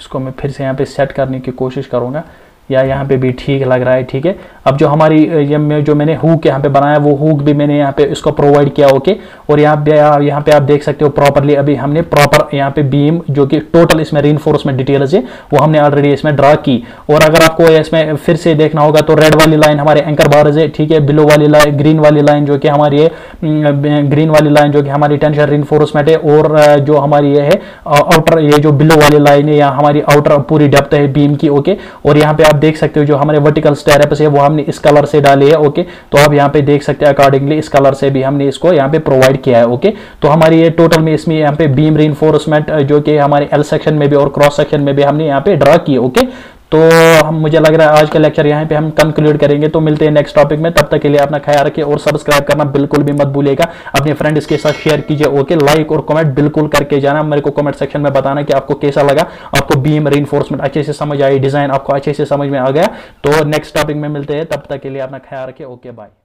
Speaker 1: इसको मैं फिर से यहाँ पे सेट करने की कोशिश करूँगा या यहाँ पे भी ठीक लग रहा है ठीक है अब जो हमारी ये जो मैंने हुक यहाँ पे बनाया वो हुक भी मैंने यहाँ पे इसको प्रोवाइड किया ओके और यहाँ पे यहाँ पे आप देख सकते हो प्रॉपरली अभी हमने प्रॉपर यहाँ पे बीम जो कि टोटल इसमें रीइन्फोर्समेंट डिटेल्स है वो हमने ऑलरेडी इसमें ड्रा की और अगर आपको इसमें फिर से देखना होगा तो रेड वाली लाइन हमारे एंकर बार्ज है ठीक है बिलो वाली लाइन ग्रीन वाली लाइन जो कि हमारी ग्रीन वाली लाइन जो कि हमारी टेंशन री है और जो हमारी ये है आउटर ये जो बिलो वाली लाइन है या हमारी आउटर पूरी डेप्थ है बीम की ओके और यहाँ पे आप देख सकते हो जो हमारे वर्टिकल स्टेरप्स है वो हमने इस कलर से डाले है ओके तो आप यहाँ पे देख सकते हैं अकॉर्डिंगली इस कलर से भी हमने इसको यहाँ पे प्रोवाइड किया है ओके तो हमारी ये टोटल में इसमें यहाँ पे बीम री जो कि हमारे एल सेक्शन में भी और क्रॉस सेक्शन में भी हमने यहाँ पे ड्रा किया ओके तो हम मुझे लग रहा है आज का लेक्चर यहाँ पे हम कंक्लूड करेंगे तो मिलते हैं नेक्स्ट टॉपिक में तब तक के लिए अपना ख्याल रखिए और सब्सक्राइब करना बिल्कुल भी मत भूलिएगा अपने फ्रेंड्स के साथ शेयर कीजिए ओके लाइक और कमेंट बिल्कुल करके जाना मेरे को कमेंट सेक्शन में बताना कि आपको कैसा लगा आपको बीम री अच्छे से समझ आई डिजाइन आपको अच्छे से समझ में आ गया तो नेक्स्ट टॉपिक में मिलते हैं तब तक के लिए अपना ख्याल रखिए ओके बाय